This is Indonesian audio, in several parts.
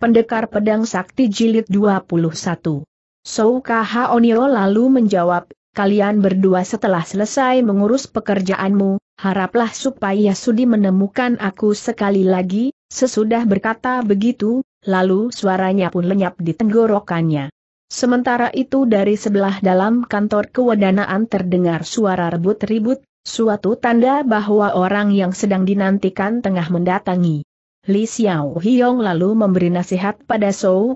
Pendekar Pedang Sakti Jilid 21. Soukaha Onio lalu menjawab, kalian berdua setelah selesai mengurus pekerjaanmu, haraplah supaya Sudi menemukan aku sekali lagi, sesudah berkata begitu, lalu suaranya pun lenyap di tenggorokannya. Sementara itu dari sebelah dalam kantor kewadanaan terdengar suara rebut-ribut, suatu tanda bahwa orang yang sedang dinantikan tengah mendatangi. Li Xiao Hiong lalu memberi nasihat pada Sou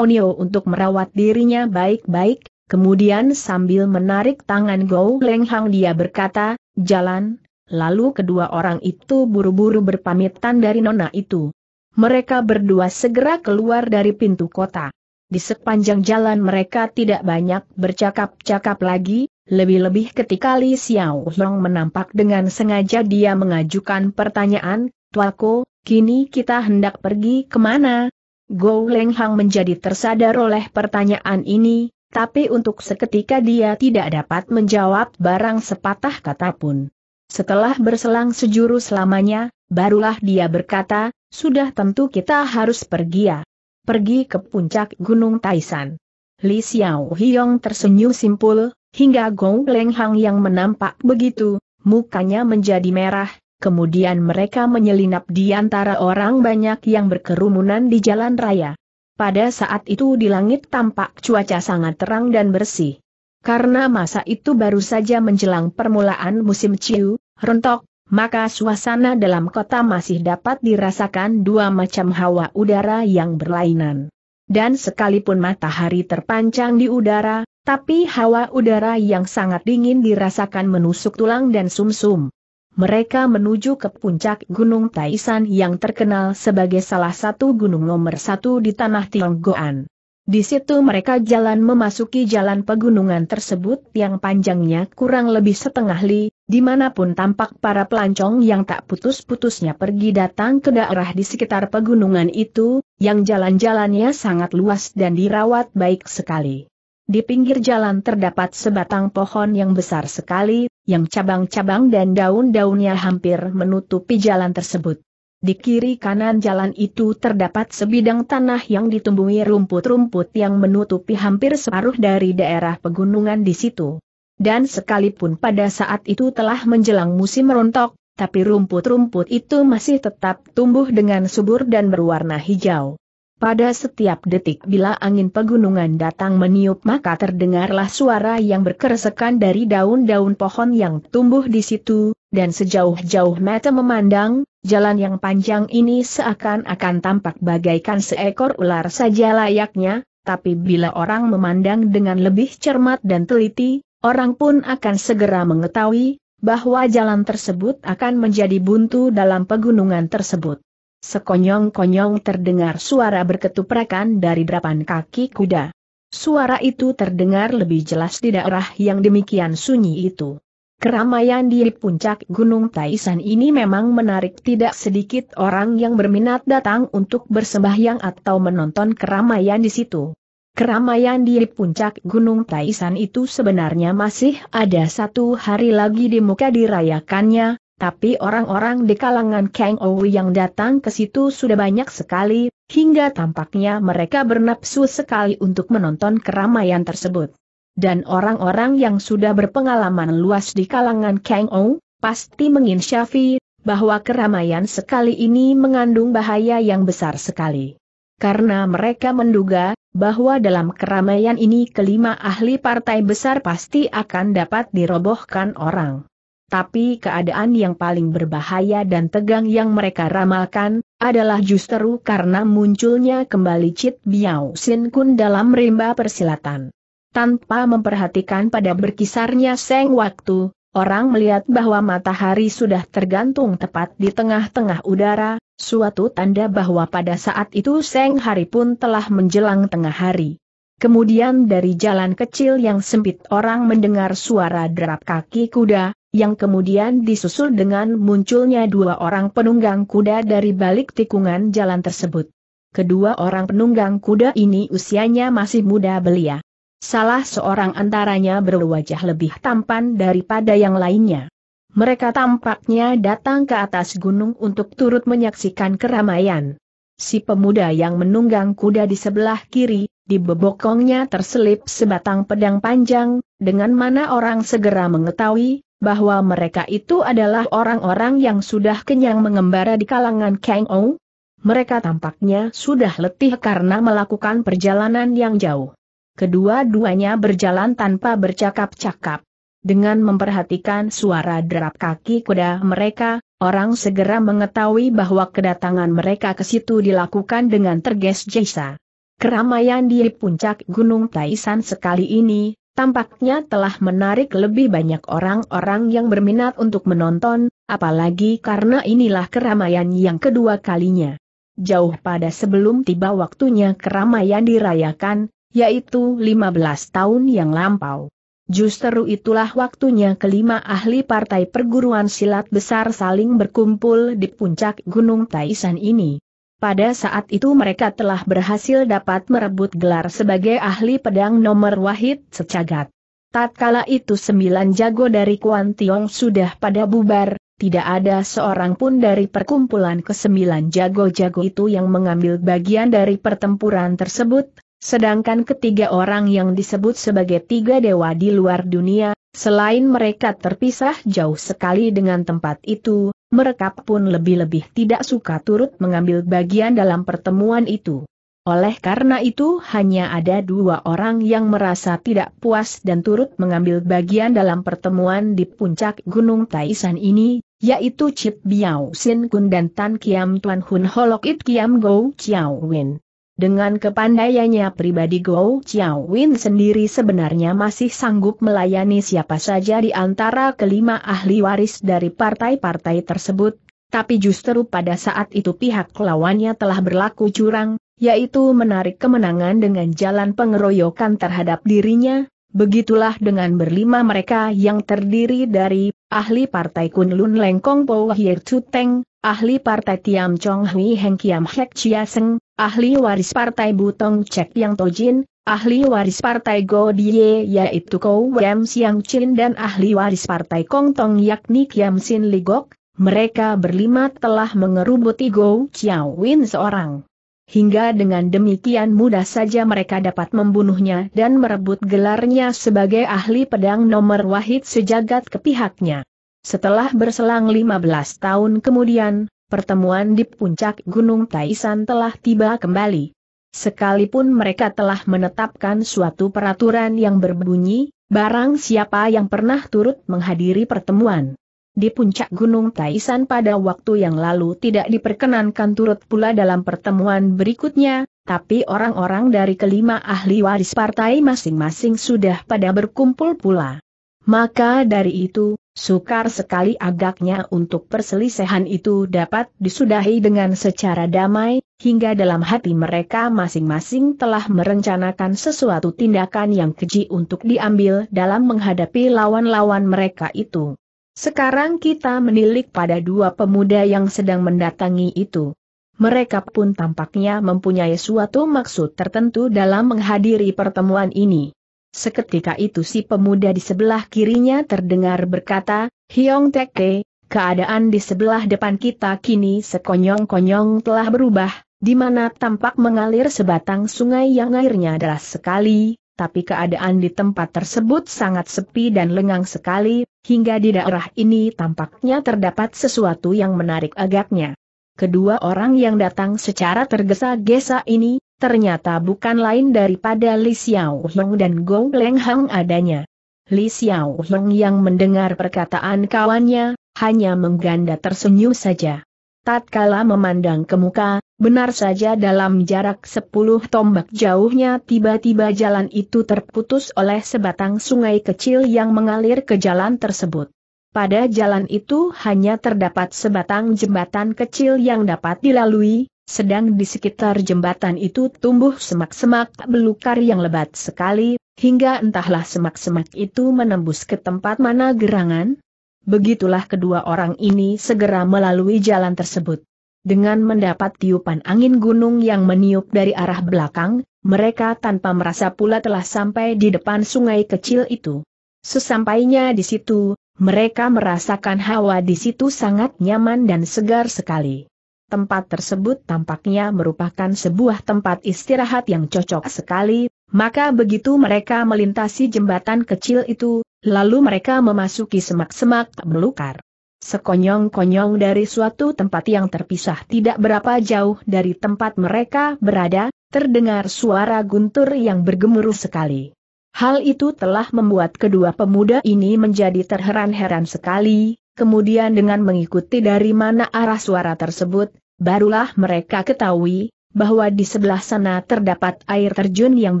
Onio untuk merawat dirinya baik-baik, kemudian sambil menarik tangan Gou Leng Hang dia berkata, jalan, lalu kedua orang itu buru-buru berpamitan dari nona itu. Mereka berdua segera keluar dari pintu kota. Di sepanjang jalan mereka tidak banyak bercakap-cakap lagi, lebih-lebih ketika Li Xiao Long menampak dengan sengaja dia mengajukan pertanyaan, Tuako, Kini kita hendak pergi kemana? Gou Lenghang menjadi tersadar oleh pertanyaan ini, tapi untuk seketika dia tidak dapat menjawab barang sepatah kata pun. Setelah berselang sejurus lamanya, barulah dia berkata, sudah tentu kita harus pergi ya. Pergi ke puncak Gunung Taisan. Li Xiao Hiong tersenyum simpul, hingga Gou Lenghang yang menampak begitu, mukanya menjadi merah, kemudian mereka menyelinap di antara orang banyak yang berkerumunan di jalan raya. Pada saat itu di langit tampak cuaca sangat terang dan bersih. Karena masa itu baru saja menjelang permulaan musim ciu, rentok, maka suasana dalam kota masih dapat dirasakan dua macam hawa udara yang berlainan. Dan sekalipun matahari terpancang di udara, tapi hawa udara yang sangat dingin dirasakan menusuk tulang dan sumsum. -sum mereka menuju ke puncak Gunung Taisan yang terkenal sebagai salah satu gunung nomor satu di tanah Tionggoan. Di situ mereka jalan memasuki jalan pegunungan tersebut yang panjangnya kurang lebih setengah li, dimanapun tampak para pelancong yang tak putus-putusnya pergi datang ke daerah di sekitar pegunungan itu, yang jalan-jalannya sangat luas dan dirawat baik sekali. Di pinggir jalan terdapat sebatang pohon yang besar sekali, yang cabang-cabang dan daun-daunnya hampir menutupi jalan tersebut. Di kiri kanan jalan itu terdapat sebidang tanah yang ditumbuhi rumput-rumput yang menutupi hampir separuh dari daerah pegunungan di situ. Dan sekalipun pada saat itu telah menjelang musim rontok, tapi rumput-rumput itu masih tetap tumbuh dengan subur dan berwarna hijau. Pada setiap detik bila angin pegunungan datang meniup maka terdengarlah suara yang berkeresekan dari daun-daun pohon yang tumbuh di situ, dan sejauh-jauh mata memandang, jalan yang panjang ini seakan-akan tampak bagaikan seekor ular saja layaknya, tapi bila orang memandang dengan lebih cermat dan teliti, orang pun akan segera mengetahui, bahwa jalan tersebut akan menjadi buntu dalam pegunungan tersebut. Sekonyong-konyong terdengar suara berketuprakan dari derapan kaki kuda. Suara itu terdengar lebih jelas di daerah yang demikian sunyi itu. Keramaian di puncak Gunung Taisan ini memang menarik tidak sedikit orang yang berminat datang untuk bersembahyang atau menonton keramaian di situ. Keramaian di puncak Gunung Taisan itu sebenarnya masih ada satu hari lagi di muka dirayakannya, tapi orang-orang di kalangan Kang yang datang ke situ sudah banyak sekali, hingga tampaknya mereka bernapsu sekali untuk menonton keramaian tersebut. Dan orang-orang yang sudah berpengalaman luas di kalangan Kang Ou, pasti menginsyafi bahwa keramaian sekali ini mengandung bahaya yang besar sekali. Karena mereka menduga bahwa dalam keramaian ini kelima ahli partai besar pasti akan dapat dirobohkan orang tapi keadaan yang paling berbahaya dan tegang yang mereka ramalkan, adalah justru karena munculnya kembali Cit Biao Sin Kun dalam rimba persilatan. Tanpa memperhatikan pada berkisarnya seng waktu, orang melihat bahwa matahari sudah tergantung tepat di tengah-tengah udara, suatu tanda bahwa pada saat itu seng hari pun telah menjelang tengah hari. Kemudian dari jalan kecil yang sempit orang mendengar suara derap kaki kuda, yang kemudian disusul dengan munculnya dua orang penunggang kuda dari balik tikungan jalan tersebut. Kedua orang penunggang kuda ini usianya masih muda belia. Salah seorang antaranya berwajah lebih tampan daripada yang lainnya. Mereka tampaknya datang ke atas gunung untuk turut menyaksikan keramaian. Si pemuda yang menunggang kuda di sebelah kiri, di bebokongnya terselip sebatang pedang panjang, dengan mana orang segera mengetahui bahwa mereka itu adalah orang-orang yang sudah kenyang mengembara di kalangan Kang Ou? Mereka tampaknya sudah letih karena melakukan perjalanan yang jauh. Kedua-duanya berjalan tanpa bercakap-cakap. Dengan memperhatikan suara derap kaki kuda mereka, orang segera mengetahui bahwa kedatangan mereka ke situ dilakukan dengan tergesa-gesa. Keramaian di puncak Gunung Taisan sekali ini Tampaknya telah menarik lebih banyak orang-orang yang berminat untuk menonton, apalagi karena inilah keramaian yang kedua kalinya. Jauh pada sebelum tiba waktunya keramaian dirayakan, yaitu 15 tahun yang lampau. Justru itulah waktunya kelima ahli partai perguruan silat besar saling berkumpul di puncak Gunung Taisan ini. Pada saat itu mereka telah berhasil dapat merebut gelar sebagai ahli pedang nomor wahid secagat. Tatkala itu sembilan jago dari Kuan Tiong sudah pada bubar, tidak ada seorang pun dari perkumpulan kesembilan jago-jago itu yang mengambil bagian dari pertempuran tersebut, sedangkan ketiga orang yang disebut sebagai tiga dewa di luar dunia, selain mereka terpisah jauh sekali dengan tempat itu, mereka pun lebih-lebih tidak suka turut mengambil bagian dalam pertemuan itu. Oleh karena itu hanya ada dua orang yang merasa tidak puas dan turut mengambil bagian dalam pertemuan di puncak Gunung Taisan ini, yaitu Chip Biao Sin Kun dan Tan Kiam Tuan Hun Holok It Kiam Go Chiao Win. Dengan kepandaiannya pribadi Go Chiao Win sendiri sebenarnya masih sanggup melayani siapa saja di antara kelima ahli waris dari partai-partai tersebut, tapi justru pada saat itu pihak lawannya telah berlaku curang, yaitu menarik kemenangan dengan jalan pengeroyokan terhadap dirinya, begitulah dengan berlima mereka yang terdiri dari ahli partai Kunlun Lengkong Po Hier Chu Teng, ahli partai Tiam Chong Hui Heng Kiam Hek Chia Seng, ahli waris partai Butong Chek Yang Tojin, ahli waris partai Go Die yaitu Kou Wem Siang Chin dan ahli waris partai Kong Tong yakni Kiam Sin Ligok, mereka berlima telah mengerubuti Go Chia Win seorang hingga dengan demikian mudah saja mereka dapat membunuhnya dan merebut gelarnya sebagai ahli pedang nomor wahid sejagat ke pihaknya. Setelah berselang 15 tahun kemudian, pertemuan di puncak Gunung Taisan telah tiba kembali. Sekalipun mereka telah menetapkan suatu peraturan yang berbunyi, barang siapa yang pernah turut menghadiri pertemuan di puncak Gunung Taisan pada waktu yang lalu tidak diperkenankan turut pula dalam pertemuan berikutnya, tapi orang-orang dari kelima ahli waris partai masing-masing sudah pada berkumpul pula. Maka dari itu, sukar sekali agaknya untuk perselisihan itu dapat disudahi dengan secara damai, hingga dalam hati mereka masing-masing telah merencanakan sesuatu tindakan yang keji untuk diambil dalam menghadapi lawan-lawan mereka itu. Sekarang kita menilik pada dua pemuda yang sedang mendatangi itu. Mereka pun tampaknya mempunyai suatu maksud tertentu dalam menghadiri pertemuan ini. Seketika itu si pemuda di sebelah kirinya terdengar berkata, Hiong Teke, keadaan di sebelah depan kita kini sekonyong-konyong telah berubah, di mana tampak mengalir sebatang sungai yang airnya deras sekali, tapi keadaan di tempat tersebut sangat sepi dan lengang sekali, Hingga di daerah ini tampaknya terdapat sesuatu yang menarik agaknya. Kedua orang yang datang secara tergesa-gesa ini, ternyata bukan lain daripada Li Xiao Heng dan Gong Leng Hang adanya. Li Xiao Heng yang mendengar perkataan kawannya, hanya mengganda tersenyum saja. Tatkala memandang ke muka, benar saja dalam jarak sepuluh tombak jauhnya tiba-tiba jalan itu terputus oleh sebatang sungai kecil yang mengalir ke jalan tersebut. Pada jalan itu hanya terdapat sebatang jembatan kecil yang dapat dilalui, sedang di sekitar jembatan itu tumbuh semak-semak belukar yang lebat sekali, hingga entahlah semak-semak itu menembus ke tempat mana gerangan, Begitulah kedua orang ini segera melalui jalan tersebut. Dengan mendapat tiupan angin gunung yang meniup dari arah belakang, mereka tanpa merasa pula telah sampai di depan sungai kecil itu. Sesampainya di situ, mereka merasakan hawa di situ sangat nyaman dan segar sekali. Tempat tersebut tampaknya merupakan sebuah tempat istirahat yang cocok sekali, maka begitu mereka melintasi jembatan kecil itu, Lalu mereka memasuki semak-semak belukar. Sekonyong-konyong dari suatu tempat yang terpisah tidak berapa jauh dari tempat mereka berada, terdengar suara guntur yang bergemuruh sekali. Hal itu telah membuat kedua pemuda ini menjadi terheran-heran sekali, kemudian dengan mengikuti dari mana arah suara tersebut, barulah mereka ketahui, bahwa di sebelah sana terdapat air terjun yang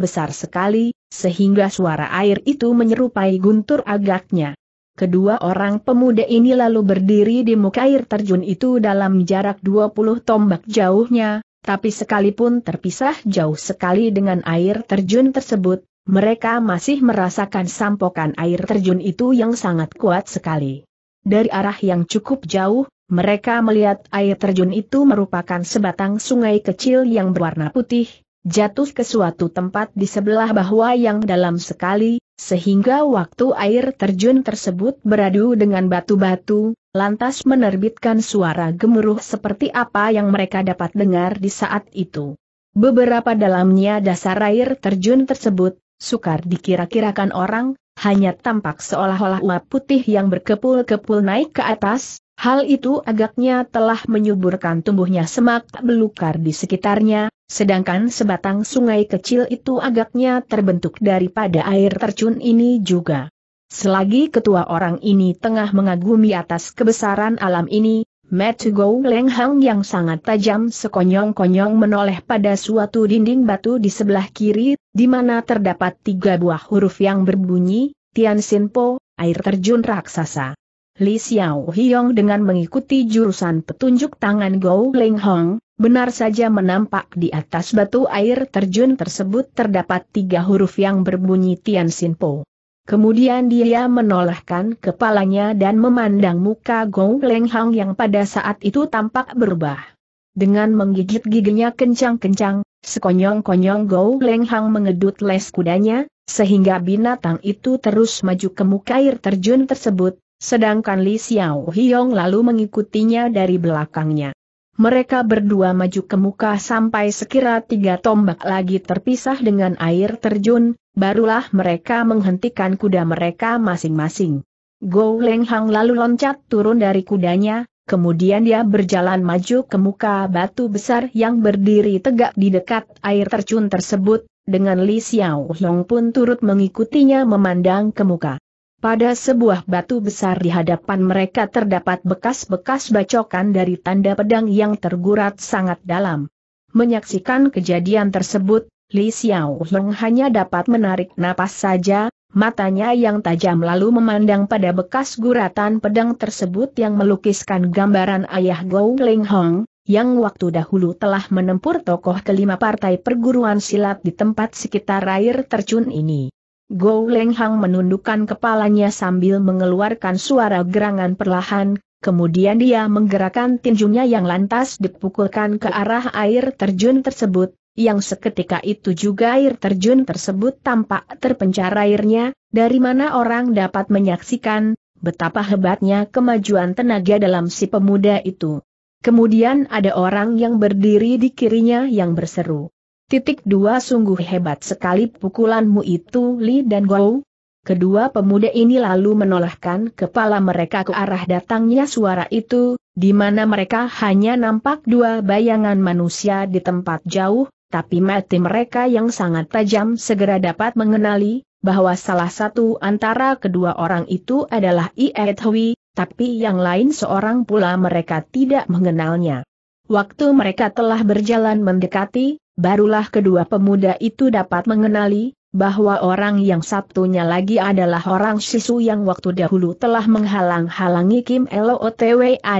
besar sekali, sehingga suara air itu menyerupai guntur agaknya. Kedua orang pemuda ini lalu berdiri di muka air terjun itu dalam jarak 20 tombak jauhnya, tapi sekalipun terpisah jauh sekali dengan air terjun tersebut, mereka masih merasakan sampokan air terjun itu yang sangat kuat sekali. Dari arah yang cukup jauh, mereka melihat air terjun itu merupakan sebatang sungai kecil yang berwarna putih, jatuh ke suatu tempat di sebelah bahwa yang dalam sekali, sehingga waktu air terjun tersebut beradu dengan batu-batu, lantas menerbitkan suara gemuruh seperti apa yang mereka dapat dengar di saat itu. Beberapa dalamnya dasar air terjun tersebut, sukar dikira-kirakan orang, hanya tampak seolah-olah uap putih yang berkepul-kepul naik ke atas, Hal itu agaknya telah menyuburkan tumbuhnya semak belukar di sekitarnya, sedangkan sebatang sungai kecil itu agaknya terbentuk daripada air terjun ini juga. Selagi ketua orang ini tengah mengagumi atas kebesaran alam ini, Gou Leng Hang yang sangat tajam sekonyong-konyong menoleh pada suatu dinding batu di sebelah kiri, di mana terdapat tiga buah huruf yang berbunyi, Tian Sin Po, air terjun raksasa. Li Xiao Hiong dengan mengikuti jurusan petunjuk tangan Gou Leng Hong, benar saja menampak di atas batu air terjun tersebut terdapat tiga huruf yang berbunyi Tian Sin Po. Kemudian dia menolehkan kepalanya dan memandang muka Gou Leng Hong yang pada saat itu tampak berubah. Dengan menggigit giginya kencang-kencang, sekonyong-konyong Gou Leng Hong mengedut les kudanya, sehingga binatang itu terus maju ke muka air terjun tersebut, Sedangkan Li Xiao Hiong lalu mengikutinya dari belakangnya. Mereka berdua maju ke muka sampai sekira tiga tombak lagi terpisah dengan air terjun, barulah mereka menghentikan kuda mereka masing-masing. Go Leng Hang lalu loncat turun dari kudanya, kemudian dia berjalan maju ke muka batu besar yang berdiri tegak di dekat air terjun tersebut, dengan Li Xiao Hiong pun turut mengikutinya memandang ke muka. Pada sebuah batu besar di hadapan mereka terdapat bekas-bekas bacokan dari tanda pedang yang tergurat sangat dalam. Menyaksikan kejadian tersebut, Li Xiao Long hanya dapat menarik napas saja, matanya yang tajam lalu memandang pada bekas guratan pedang tersebut yang melukiskan gambaran ayah Gou Ling Hong, yang waktu dahulu telah menempur tokoh kelima partai perguruan silat di tempat sekitar air terjun ini. Gou Leng Hang menundukkan kepalanya sambil mengeluarkan suara gerangan perlahan, kemudian dia menggerakkan tinjunya yang lantas dipukulkan ke arah air terjun tersebut, yang seketika itu juga air terjun tersebut tampak terpencar airnya, dari mana orang dapat menyaksikan betapa hebatnya kemajuan tenaga dalam si pemuda itu. Kemudian ada orang yang berdiri di kirinya yang berseru. Titik dua sungguh hebat sekali pukulanmu itu Li dan Gou. Kedua pemuda ini lalu menolakkan kepala mereka ke arah datangnya suara itu, di mana mereka hanya nampak dua bayangan manusia di tempat jauh, tapi mati mereka yang sangat tajam segera dapat mengenali, bahwa salah satu antara kedua orang itu adalah Iet Hui, tapi yang lain seorang pula mereka tidak mengenalnya. Waktu mereka telah berjalan mendekati, Barulah kedua pemuda itu dapat mengenali, bahwa orang yang satunya lagi adalah orang sisu yang waktu dahulu telah menghalang-halangi Kim Elo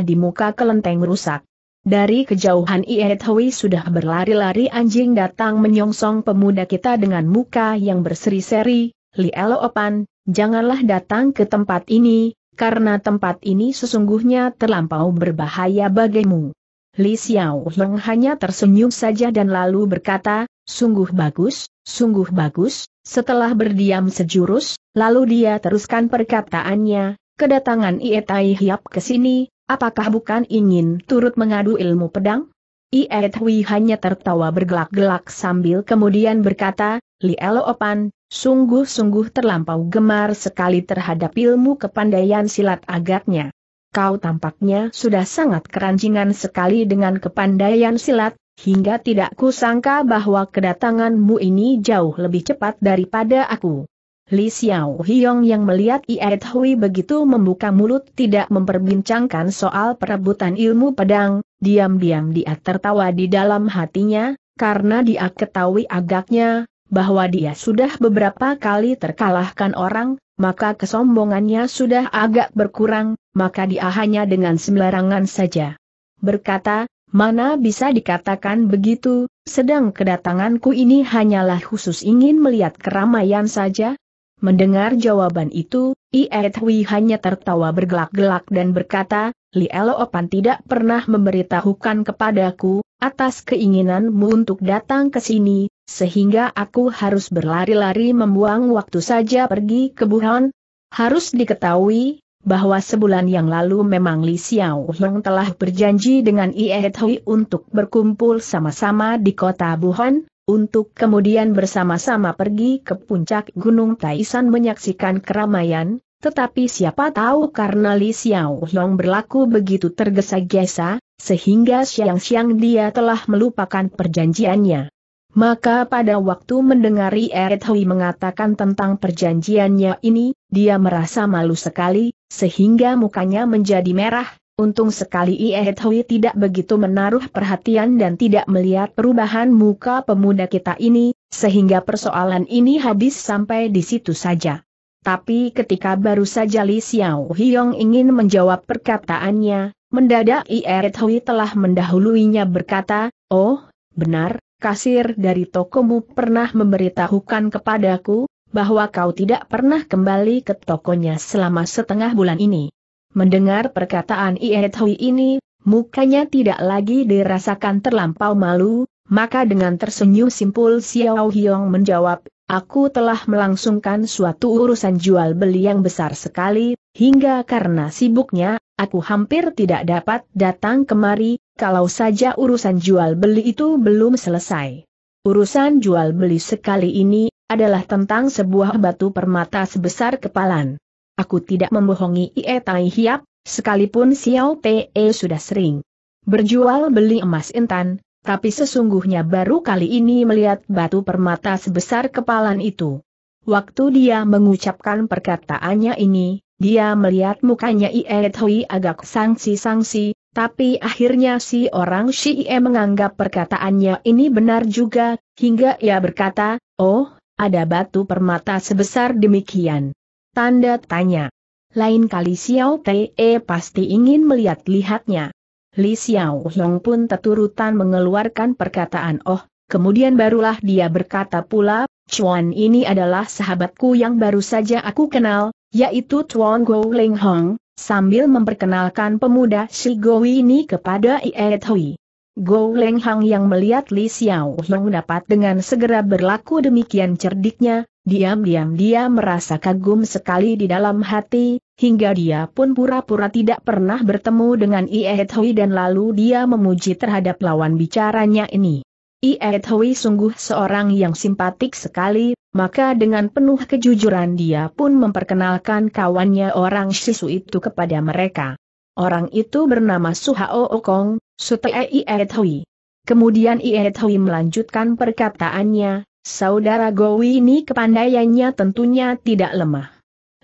di muka kelenteng rusak. Dari kejauhan Iet Hui sudah berlari-lari anjing datang menyongsong pemuda kita dengan muka yang berseri-seri, Li Elo Opan, janganlah datang ke tempat ini, karena tempat ini sesungguhnya terlampau berbahaya bagimu. Li Xiao Leng hanya tersenyum saja dan lalu berkata, sungguh bagus, sungguh bagus, setelah berdiam sejurus, lalu dia teruskan perkataannya, kedatangan Ie Tai Hiap ke sini, apakah bukan ingin turut mengadu ilmu pedang? Ie Tui hanya tertawa bergelak-gelak sambil kemudian berkata, Li Eloopan, sungguh-sungguh terlampau gemar sekali terhadap ilmu kepandaian silat agaknya kau tampaknya sudah sangat keranjingan sekali dengan kepandaian silat, hingga tidak kusangka bahwa kedatanganmu ini jauh lebih cepat daripada aku. Li Xiao Hiong yang melihat Iet Hui begitu membuka mulut tidak memperbincangkan soal perebutan ilmu pedang, diam-diam dia tertawa di dalam hatinya, karena dia ketahui agaknya, bahwa dia sudah beberapa kali terkalahkan orang, maka kesombongannya sudah agak berkurang, maka dia hanya dengan sembarangan saja. Berkata, mana bisa dikatakan begitu, sedang kedatanganku ini hanyalah khusus ingin melihat keramaian saja? Mendengar jawaban itu, Ietwi hanya tertawa bergelak-gelak dan berkata, Li Opan tidak pernah memberitahukan kepadaku, atas keinginanmu untuk datang ke sini, sehingga aku harus berlari-lari membuang waktu saja pergi ke Wuhan. Harus diketahui, bahwa sebulan yang lalu memang Li Xiao Hong telah berjanji dengan Ie Hui untuk berkumpul sama-sama di kota Wuhan, untuk kemudian bersama-sama pergi ke puncak Gunung Taishan menyaksikan keramaian, tetapi siapa tahu karena Li Xiao Xiaohong berlaku begitu tergesa-gesa, sehingga siang-siang dia telah melupakan perjanjiannya. Maka pada waktu mendengari Eret Hui mengatakan tentang perjanjiannya ini, dia merasa malu sekali, sehingga mukanya menjadi merah. Untung sekali Eret Hui tidak begitu menaruh perhatian dan tidak melihat perubahan muka pemuda kita ini, sehingga persoalan ini habis sampai di situ saja. Tapi ketika baru saja Li Xiao Hiong ingin menjawab perkataannya, mendadak Eret Hui telah mendahuluinya berkata, Oh, benar, kasir dari tokomu pernah memberitahukan kepadaku, bahwa kau tidak pernah kembali ke tokonya selama setengah bulan ini. Mendengar perkataan Iet Hui ini, mukanya tidak lagi dirasakan terlampau malu, maka dengan tersenyum simpul Xiao Hiong menjawab, aku telah melangsungkan suatu urusan jual beli yang besar sekali, hingga karena sibuknya, aku hampir tidak dapat datang kemari, kalau saja urusan jual beli itu belum selesai. Urusan jual beli sekali ini adalah tentang sebuah batu permata sebesar kepalan. Aku tidak membohongi Ie Tai Hiap, sekalipun Xiao Te sudah sering berjual beli emas intan, tapi sesungguhnya baru kali ini melihat batu permata sebesar kepalan itu. Waktu dia mengucapkan perkataannya ini, dia melihat mukanya Ie Hui agak sangsi-sangsi, tapi akhirnya si orang Shie menganggap perkataannya ini benar juga, hingga ia berkata, oh, ada batu permata sebesar demikian. Tanda tanya. Lain kali Xiao Te pasti ingin melihat-lihatnya. Li Xiao Hong pun teturutan mengeluarkan perkataan oh, kemudian barulah dia berkata pula, Chuan ini adalah sahabatku yang baru saja aku kenal, yaitu Chuan Go Ling Hong, sambil memperkenalkan pemuda si ini kepada Ie Hui. Lenghang Leng yang melihat Li Xiao Hong dapat dengan segera berlaku demikian cerdiknya, diam-diam dia merasa kagum sekali di dalam hati, hingga dia pun pura-pura tidak pernah bertemu dengan Ie Hui dan lalu dia memuji terhadap lawan bicaranya ini. Ie Hui sungguh seorang yang simpatik sekali, maka dengan penuh kejujuran dia pun memperkenalkan kawannya orang Sisu itu kepada mereka. Orang itu bernama Suhao Okong, Sutei Ie Hui. Kemudian Ie Hui melanjutkan perkataannya, saudara Gowi ini kepandaiannya tentunya tidak lemah.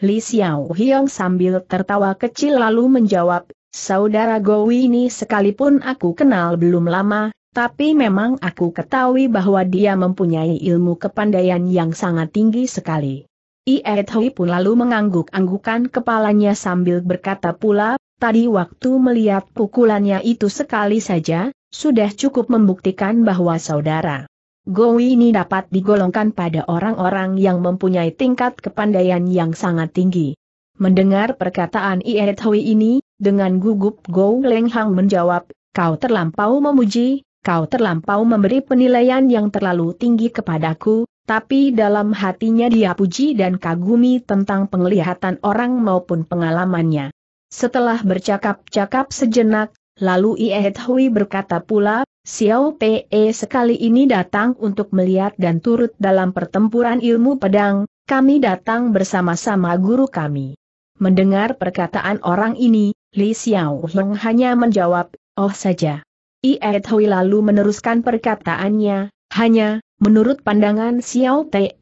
Li Xiao Hiong sambil tertawa kecil lalu menjawab, Saudara Gowi ini sekalipun aku kenal belum lama, tapi memang aku ketahui bahwa dia mempunyai ilmu kepandaian yang sangat tinggi sekali. Iet Hui pun lalu mengangguk-anggukan kepalanya sambil berkata pula, tadi waktu melihat pukulannya itu sekali saja, sudah cukup membuktikan bahwa saudara. Gowi ini dapat digolongkan pada orang-orang yang mempunyai tingkat kepandaian yang sangat tinggi. Mendengar perkataan Iet Hui ini, dengan gugup Gou Lenghang menjawab, kau terlampau memuji, kau terlampau memberi penilaian yang terlalu tinggi kepadaku, tapi dalam hatinya dia puji dan kagumi tentang penglihatan orang maupun pengalamannya. Setelah bercakap-cakap sejenak, lalu Iehet Hui berkata pula, Xiao Pe sekali ini datang untuk melihat dan turut dalam pertempuran ilmu pedang, kami datang bersama-sama guru kami. Mendengar perkataan orang ini, Li Xiao Heng hanya menjawab, oh saja. Ie Hui lalu meneruskan perkataannya, hanya, menurut pandangan Xiao Te,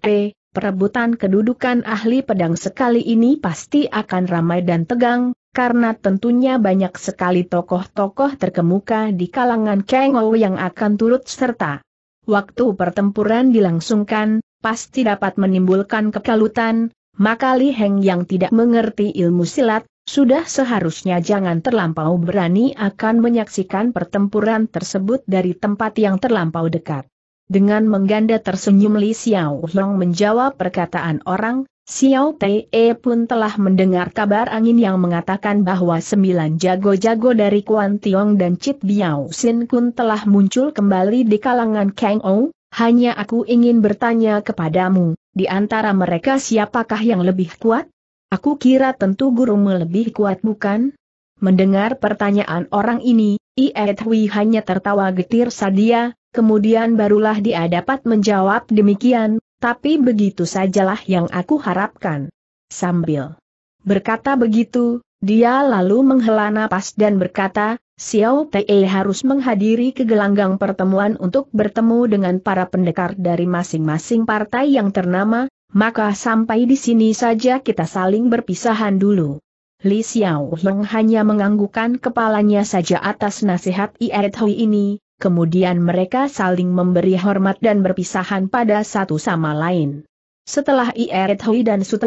perebutan kedudukan ahli pedang sekali ini pasti akan ramai dan tegang, karena tentunya banyak sekali tokoh-tokoh terkemuka di kalangan Kengo yang akan turut serta. Waktu pertempuran dilangsungkan, pasti dapat menimbulkan kekalutan, maka Li Heng yang tidak mengerti ilmu silat, sudah seharusnya jangan terlampau berani akan menyaksikan pertempuran tersebut dari tempat yang terlampau dekat. Dengan mengganda tersenyum Li Xiao Long menjawab perkataan orang, Xiao Te pun telah mendengar kabar angin yang mengatakan bahwa sembilan jago-jago dari Kuan Tiong dan Chit Biao Sin Kun telah muncul kembali di kalangan Kang Ou, hanya aku ingin bertanya kepadamu, di antara mereka siapakah yang lebih kuat? Aku kira tentu guru lebih kuat bukan? Mendengar pertanyaan orang ini, Ietwi hanya tertawa getir sadia, kemudian barulah dia dapat menjawab demikian, tapi begitu sajalah yang aku harapkan. Sambil berkata begitu, dia lalu menghela napas dan berkata, Xiao Te harus menghadiri kegelanggang pertemuan untuk bertemu dengan para pendekar dari masing-masing partai yang ternama, maka sampai di sini saja kita saling berpisahan dulu. Li Xiao Hong hanya menganggukkan kepalanya saja atas nasihat Iet Hui ini, kemudian mereka saling memberi hormat dan berpisahan pada satu sama lain. Setelah Iet Hui dan Su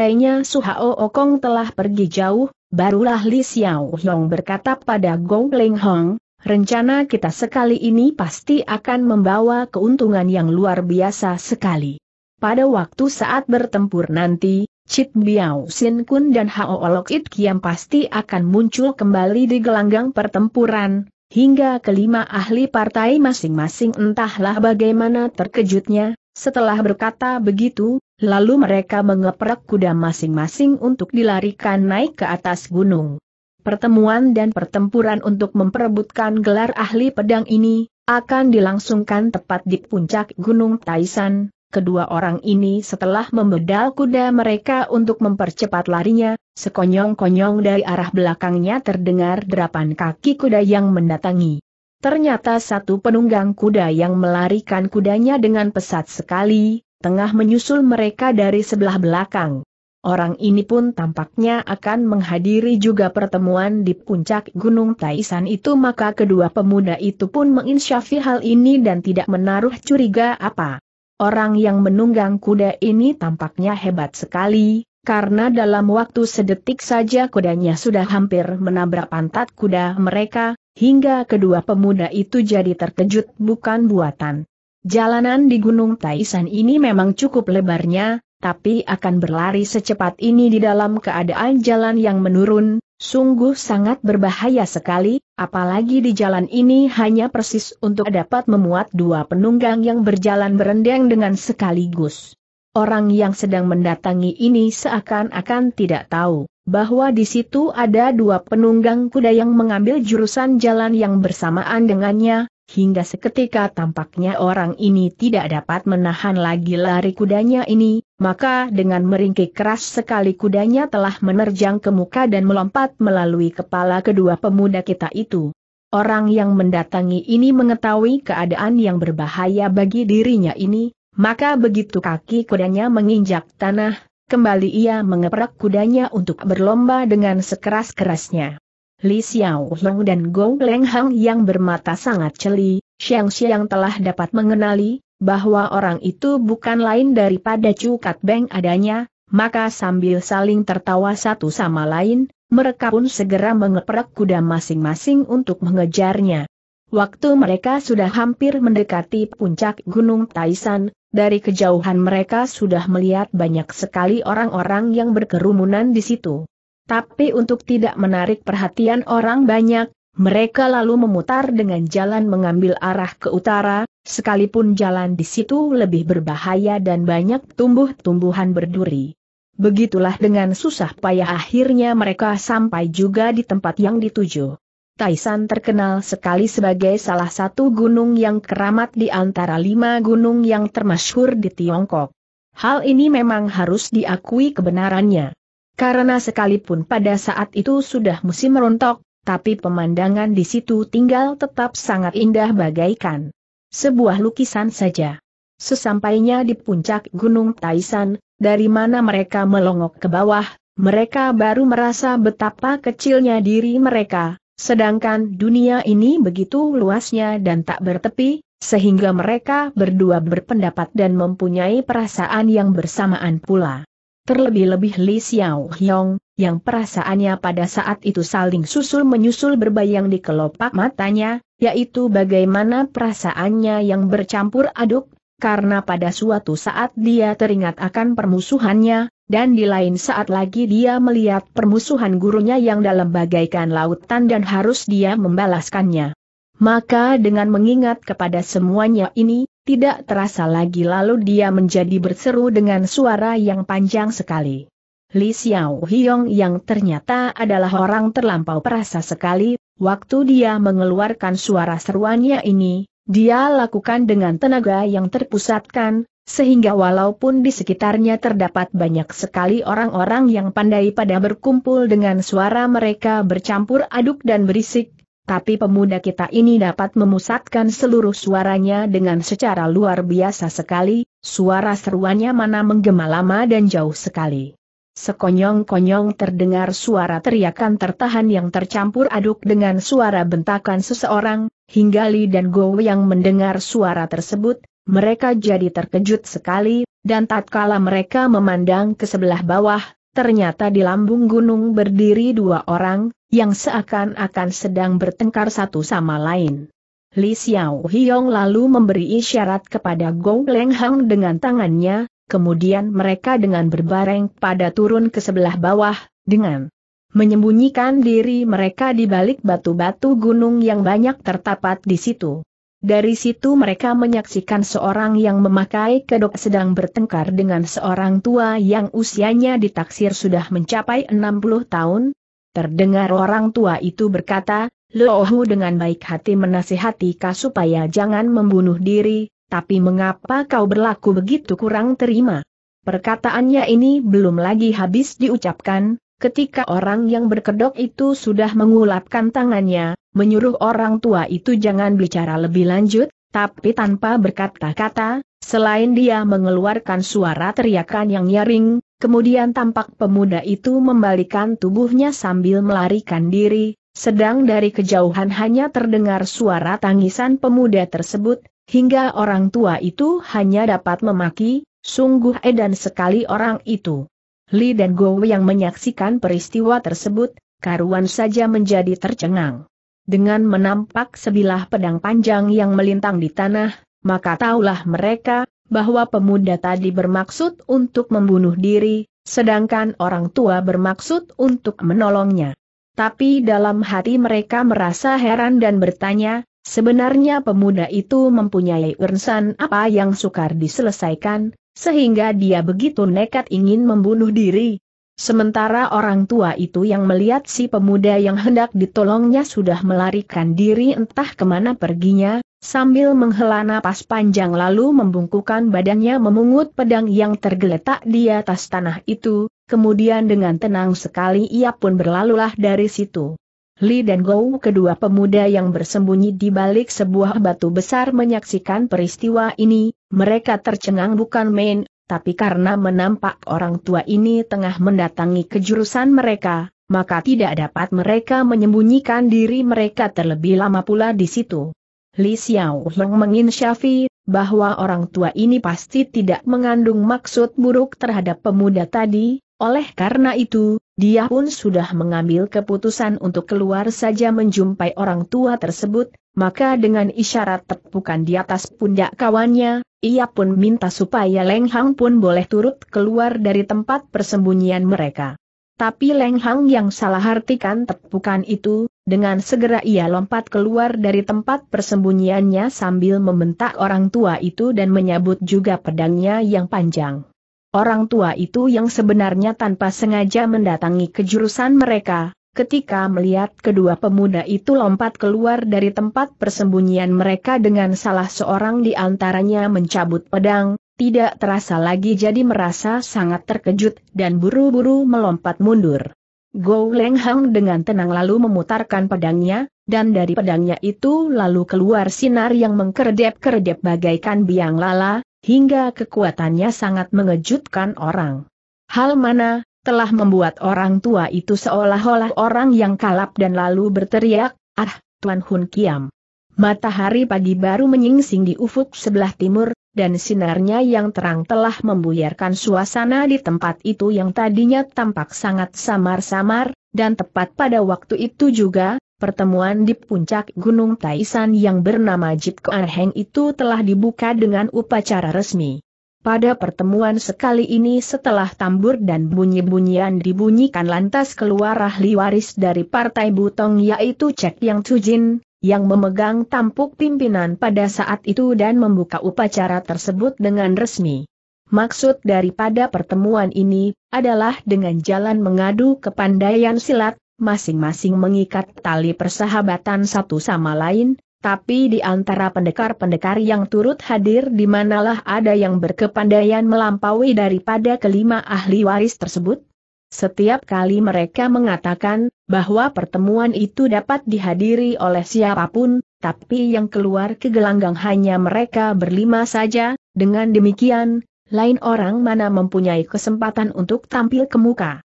Suhao Okong telah pergi jauh, barulah Li Xiao Hong berkata pada Gong Leng Hong, rencana kita sekali ini pasti akan membawa keuntungan yang luar biasa sekali pada waktu saat bertempur nanti, Chit Biao Sin Kun dan Hao Olok It Kiam pasti akan muncul kembali di gelanggang pertempuran, hingga kelima ahli partai masing-masing entahlah bagaimana terkejutnya, setelah berkata begitu, lalu mereka mengeprek kuda masing-masing untuk dilarikan naik ke atas gunung. Pertemuan dan pertempuran untuk memperebutkan gelar ahli pedang ini, akan dilangsungkan tepat di puncak Gunung Taisan, Kedua orang ini setelah membedal kuda mereka untuk mempercepat larinya, sekonyong-konyong dari arah belakangnya terdengar derapan kaki kuda yang mendatangi. Ternyata satu penunggang kuda yang melarikan kudanya dengan pesat sekali, tengah menyusul mereka dari sebelah belakang. Orang ini pun tampaknya akan menghadiri juga pertemuan di puncak Gunung Taisan itu maka kedua pemuda itu pun menginsyafi hal ini dan tidak menaruh curiga apa. Orang yang menunggang kuda ini tampaknya hebat sekali, karena dalam waktu sedetik saja kudanya sudah hampir menabrak pantat kuda mereka, hingga kedua pemuda itu jadi terkejut bukan buatan. Jalanan di Gunung Taisan ini memang cukup lebarnya, tapi akan berlari secepat ini di dalam keadaan jalan yang menurun, Sungguh sangat berbahaya sekali, apalagi di jalan ini hanya persis untuk dapat memuat dua penunggang yang berjalan berendeng dengan sekaligus. Orang yang sedang mendatangi ini seakan-akan tidak tahu bahwa di situ ada dua penunggang kuda yang mengambil jurusan jalan yang bersamaan dengannya, hingga seketika tampaknya orang ini tidak dapat menahan lagi lari kudanya ini, maka dengan meringkik keras sekali kudanya telah menerjang ke muka dan melompat melalui kepala kedua pemuda kita itu. Orang yang mendatangi ini mengetahui keadaan yang berbahaya bagi dirinya ini, maka begitu kaki kudanya menginjak tanah, kembali ia mengeprak kudanya untuk berlomba dengan sekeras-kerasnya. Li Xiao Long dan Gong Lenghang yang bermata sangat celi, Xiang Xiang telah dapat mengenali bahwa orang itu bukan lain daripada Kat Beng adanya, maka sambil saling tertawa satu sama lain, mereka pun segera mengeprek kuda masing-masing untuk mengejarnya. Waktu mereka sudah hampir mendekati puncak Gunung Taisan, dari kejauhan mereka sudah melihat banyak sekali orang-orang yang berkerumunan di situ. Tapi untuk tidak menarik perhatian orang banyak, mereka lalu memutar dengan jalan mengambil arah ke utara, sekalipun jalan di situ lebih berbahaya dan banyak tumbuh-tumbuhan berduri. Begitulah dengan susah payah akhirnya mereka sampai juga di tempat yang dituju. Taisan terkenal sekali sebagai salah satu gunung yang keramat di antara lima gunung yang termasyhur di Tiongkok. Hal ini memang harus diakui kebenarannya. Karena sekalipun pada saat itu sudah musim rontok, tapi pemandangan di situ tinggal tetap sangat indah bagaikan sebuah lukisan saja. Sesampainya di puncak Gunung Taisan, dari mana mereka melongok ke bawah, mereka baru merasa betapa kecilnya diri mereka, Sedangkan dunia ini begitu luasnya dan tak bertepi, sehingga mereka berdua berpendapat dan mempunyai perasaan yang bersamaan pula terlebih-lebih Li Xiao Hyong, yang perasaannya pada saat itu saling susul-menyusul berbayang di kelopak matanya, yaitu bagaimana perasaannya yang bercampur aduk, karena pada suatu saat dia teringat akan permusuhannya, dan di lain saat lagi dia melihat permusuhan gurunya yang dalam bagaikan lautan dan harus dia membalaskannya. Maka dengan mengingat kepada semuanya ini, tidak terasa lagi lalu dia menjadi berseru dengan suara yang panjang sekali. Li Xiao Hiong yang ternyata adalah orang terlampau perasa sekali, waktu dia mengeluarkan suara seruannya ini, dia lakukan dengan tenaga yang terpusatkan, sehingga walaupun di sekitarnya terdapat banyak sekali orang-orang yang pandai pada berkumpul dengan suara mereka bercampur aduk dan berisik, tapi pemuda kita ini dapat memusatkan seluruh suaranya dengan secara luar biasa sekali, suara seruannya mana menggema lama dan jauh sekali. Sekonyong-konyong terdengar suara teriakan tertahan yang tercampur aduk dengan suara bentakan seseorang, hingga Li dan Go yang mendengar suara tersebut, mereka jadi terkejut sekali, dan tatkala mereka memandang ke sebelah bawah, ternyata di lambung gunung berdiri dua orang, yang seakan-akan sedang bertengkar satu sama lain. Li Xiao Hiong lalu memberi isyarat kepada Gong Leng dengan tangannya, kemudian mereka dengan berbareng pada turun ke sebelah bawah, dengan menyembunyikan diri mereka di balik batu-batu gunung yang banyak tertapat di situ. Dari situ mereka menyaksikan seorang yang memakai kedok sedang bertengkar dengan seorang tua yang usianya ditaksir sudah mencapai 60 tahun, Terdengar orang tua itu berkata, Lohu dengan baik hati menasihati kau supaya jangan membunuh diri, tapi mengapa kau berlaku begitu kurang terima? Perkataannya ini belum lagi habis diucapkan, ketika orang yang berkedok itu sudah mengulapkan tangannya, menyuruh orang tua itu jangan bicara lebih lanjut, tapi tanpa berkata-kata, selain dia mengeluarkan suara teriakan yang nyaring, kemudian tampak pemuda itu membalikan tubuhnya sambil melarikan diri, sedang dari kejauhan hanya terdengar suara tangisan pemuda tersebut, hingga orang tua itu hanya dapat memaki, sungguh edan sekali orang itu. Li dan Gou yang menyaksikan peristiwa tersebut, karuan saja menjadi tercengang dengan menampak sebilah pedang panjang yang melintang di tanah, maka taulah mereka, bahwa pemuda tadi bermaksud untuk membunuh diri, sedangkan orang tua bermaksud untuk menolongnya. Tapi dalam hati mereka merasa heran dan bertanya, sebenarnya pemuda itu mempunyai urusan apa yang sukar diselesaikan, sehingga dia begitu nekat ingin membunuh diri, Sementara orang tua itu yang melihat si pemuda yang hendak ditolongnya sudah melarikan diri entah kemana perginya, sambil menghela napas panjang lalu membungkukan badannya memungut pedang yang tergeletak di atas tanah itu, kemudian dengan tenang sekali ia pun berlalulah dari situ. Li dan Gou kedua pemuda yang bersembunyi di balik sebuah batu besar menyaksikan peristiwa ini, mereka tercengang bukan main, tapi karena menampak orang tua ini tengah mendatangi kejurusan mereka, maka tidak dapat mereka menyembunyikan diri mereka terlebih lama pula di situ. Li Xiao Heng menginsyafi bahwa orang tua ini pasti tidak mengandung maksud buruk terhadap pemuda tadi, oleh karena itu, dia pun sudah mengambil keputusan untuk keluar saja menjumpai orang tua tersebut, maka dengan isyarat tepukan di atas pundak kawannya, ia pun minta supaya Leng Hang pun boleh turut keluar dari tempat persembunyian mereka. Tapi Leng Hang yang salah artikan tepukan itu, dengan segera ia lompat keluar dari tempat persembunyiannya sambil membentak orang tua itu dan menyabut juga pedangnya yang panjang. Orang tua itu yang sebenarnya tanpa sengaja mendatangi kejurusan mereka, ketika melihat kedua pemuda itu lompat keluar dari tempat persembunyian mereka dengan salah seorang di antaranya mencabut pedang, tidak terasa lagi jadi merasa sangat terkejut dan buru-buru melompat mundur. Go Leng Hang dengan tenang lalu memutarkan pedangnya, dan dari pedangnya itu lalu keluar sinar yang mengkerdep-kerdep bagaikan biang lala, hingga kekuatannya sangat mengejutkan orang. Hal mana, telah membuat orang tua itu seolah-olah orang yang kalap dan lalu berteriak, ah, Tuan Hun Kiam. Matahari pagi baru menyingsing di ufuk sebelah timur, dan sinarnya yang terang telah membuyarkan suasana di tempat itu yang tadinya tampak sangat samar-samar, dan tepat pada waktu itu juga, pertemuan di puncak Gunung Taisan yang bernama Jit Koan itu telah dibuka dengan upacara resmi. Pada pertemuan sekali ini setelah tambur dan bunyi-bunyian dibunyikan lantas keluar ahli waris dari Partai Butong yaitu Cek Yang Tujin, yang memegang tampuk pimpinan pada saat itu dan membuka upacara tersebut dengan resmi. Maksud daripada pertemuan ini adalah dengan jalan mengadu kepandaian silat, masing-masing mengikat tali persahabatan satu sama lain, tapi di antara pendekar-pendekar yang turut hadir di manalah ada yang berkepandaian melampaui daripada kelima ahli waris tersebut? Setiap kali mereka mengatakan bahwa pertemuan itu dapat dihadiri oleh siapapun, tapi yang keluar ke gelanggang hanya mereka berlima saja, dengan demikian, lain orang mana mempunyai kesempatan untuk tampil ke muka.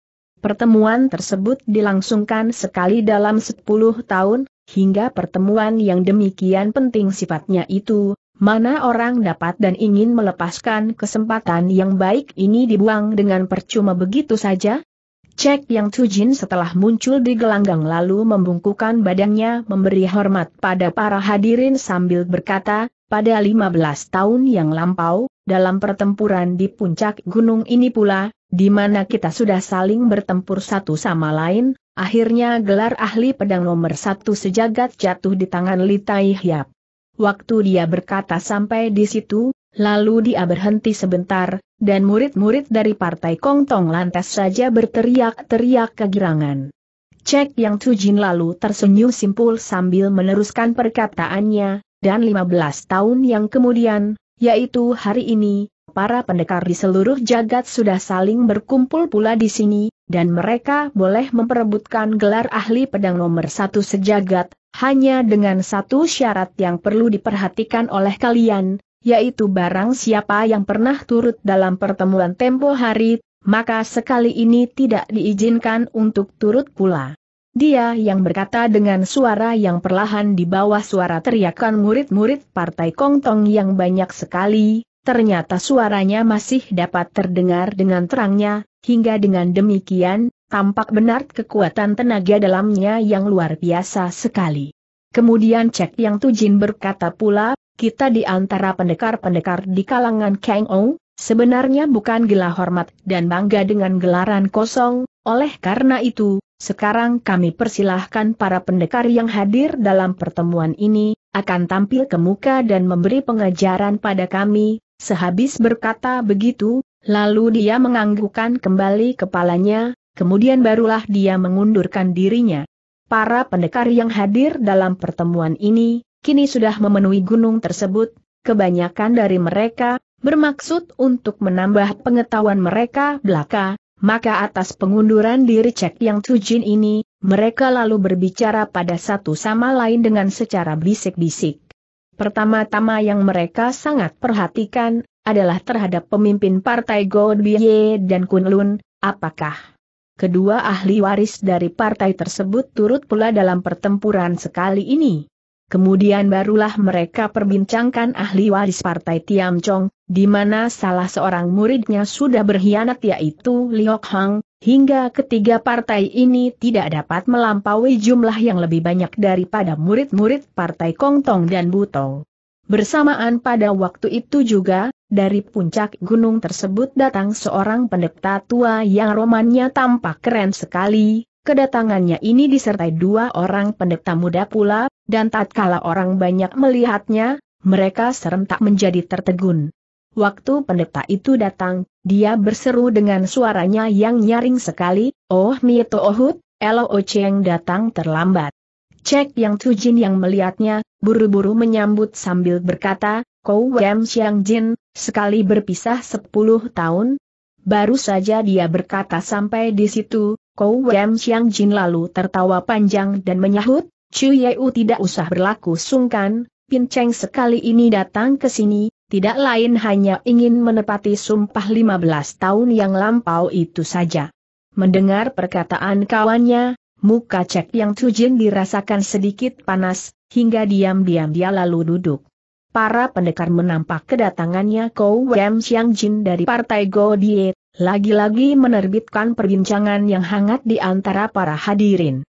Pertemuan tersebut dilangsungkan sekali dalam 10 tahun, hingga pertemuan yang demikian penting sifatnya itu, mana orang dapat dan ingin melepaskan kesempatan yang baik ini dibuang dengan percuma begitu saja? Cek Yang Tujin setelah muncul di gelanggang lalu membungkukan badannya memberi hormat pada para hadirin sambil berkata, pada 15 tahun yang lampau, dalam pertempuran di puncak gunung ini pula, di mana kita sudah saling bertempur satu sama lain, akhirnya gelar ahli pedang nomor satu sejagat jatuh di tangan Litai Hiap. Waktu dia berkata sampai di situ, lalu dia berhenti sebentar, dan murid-murid dari partai Kongtong lantas saja berteriak-teriak kegirangan. Cek yang Tujin lalu tersenyum simpul sambil meneruskan perkataannya, dan 15 tahun yang kemudian, yaitu hari ini, para pendekar di seluruh jagat sudah saling berkumpul pula di sini, dan mereka boleh memperebutkan gelar ahli pedang nomor satu sejagat, hanya dengan satu syarat yang perlu diperhatikan oleh kalian, yaitu barang siapa yang pernah turut dalam pertemuan tempo hari, maka sekali ini tidak diizinkan untuk turut pula. Dia yang berkata dengan suara yang perlahan di bawah suara teriakan murid-murid Partai Kongtong yang banyak sekali, ternyata suaranya masih dapat terdengar dengan terangnya, hingga dengan demikian, tampak benar kekuatan tenaga dalamnya yang luar biasa sekali. Kemudian Cek Yang Tujin berkata pula, kita di antara pendekar-pendekar di kalangan Kang Ong, sebenarnya bukan gila hormat dan bangga dengan gelaran kosong, oleh karena itu, sekarang kami persilahkan para pendekar yang hadir dalam pertemuan ini, akan tampil ke muka dan memberi pengajaran pada kami, sehabis berkata begitu, lalu dia menganggukkan kembali kepalanya, kemudian barulah dia mengundurkan dirinya. Para pendekar yang hadir dalam pertemuan ini, kini sudah memenuhi gunung tersebut, kebanyakan dari mereka, bermaksud untuk menambah pengetahuan mereka belaka, maka atas pengunduran diri cek yang tujin ini, mereka lalu berbicara pada satu sama lain dengan secara bisik-bisik. Pertama-tama yang mereka sangat perhatikan, adalah terhadap pemimpin partai Godbye dan Kunlun, apakah kedua ahli waris dari partai tersebut turut pula dalam pertempuran sekali ini? Kemudian barulah mereka perbincangkan ahli waris partai Tiam Chong, di mana salah seorang muridnya sudah berkhianat yaitu Liok Hang, hingga ketiga partai ini tidak dapat melampaui jumlah yang lebih banyak daripada murid-murid partai Kong Tong dan Butong. Bersamaan pada waktu itu juga, dari puncak gunung tersebut datang seorang pendeta tua yang romannya tampak keren sekali, Kedatangannya ini disertai dua orang pendeta muda pula, dan tatkala orang banyak melihatnya, mereka serentak menjadi tertegun. Waktu pendeta itu datang, dia berseru dengan suaranya yang nyaring sekali, Oh Mieto Ohut, Elo Ocheng datang terlambat. Cek yang Tujin yang melihatnya, buru-buru menyambut sambil berkata, Kou Wem Xiang Jin, sekali berpisah sepuluh tahun. Baru saja dia berkata sampai di situ, Kou Wem Xiang Jin lalu tertawa panjang dan menyahut, Chu Yeu tidak usah berlaku sungkan, Pin Cheng sekali ini datang ke sini, tidak lain hanya ingin menepati sumpah 15 tahun yang lampau itu saja. Mendengar perkataan kawannya, muka Cek Yang Chu Jin dirasakan sedikit panas, hingga diam-diam dia lalu duduk. Para pendekar menampak kedatangannya Kou Wem Xiang Jin dari partai Go Diet, lagi-lagi menerbitkan perbincangan yang hangat di antara para hadirin.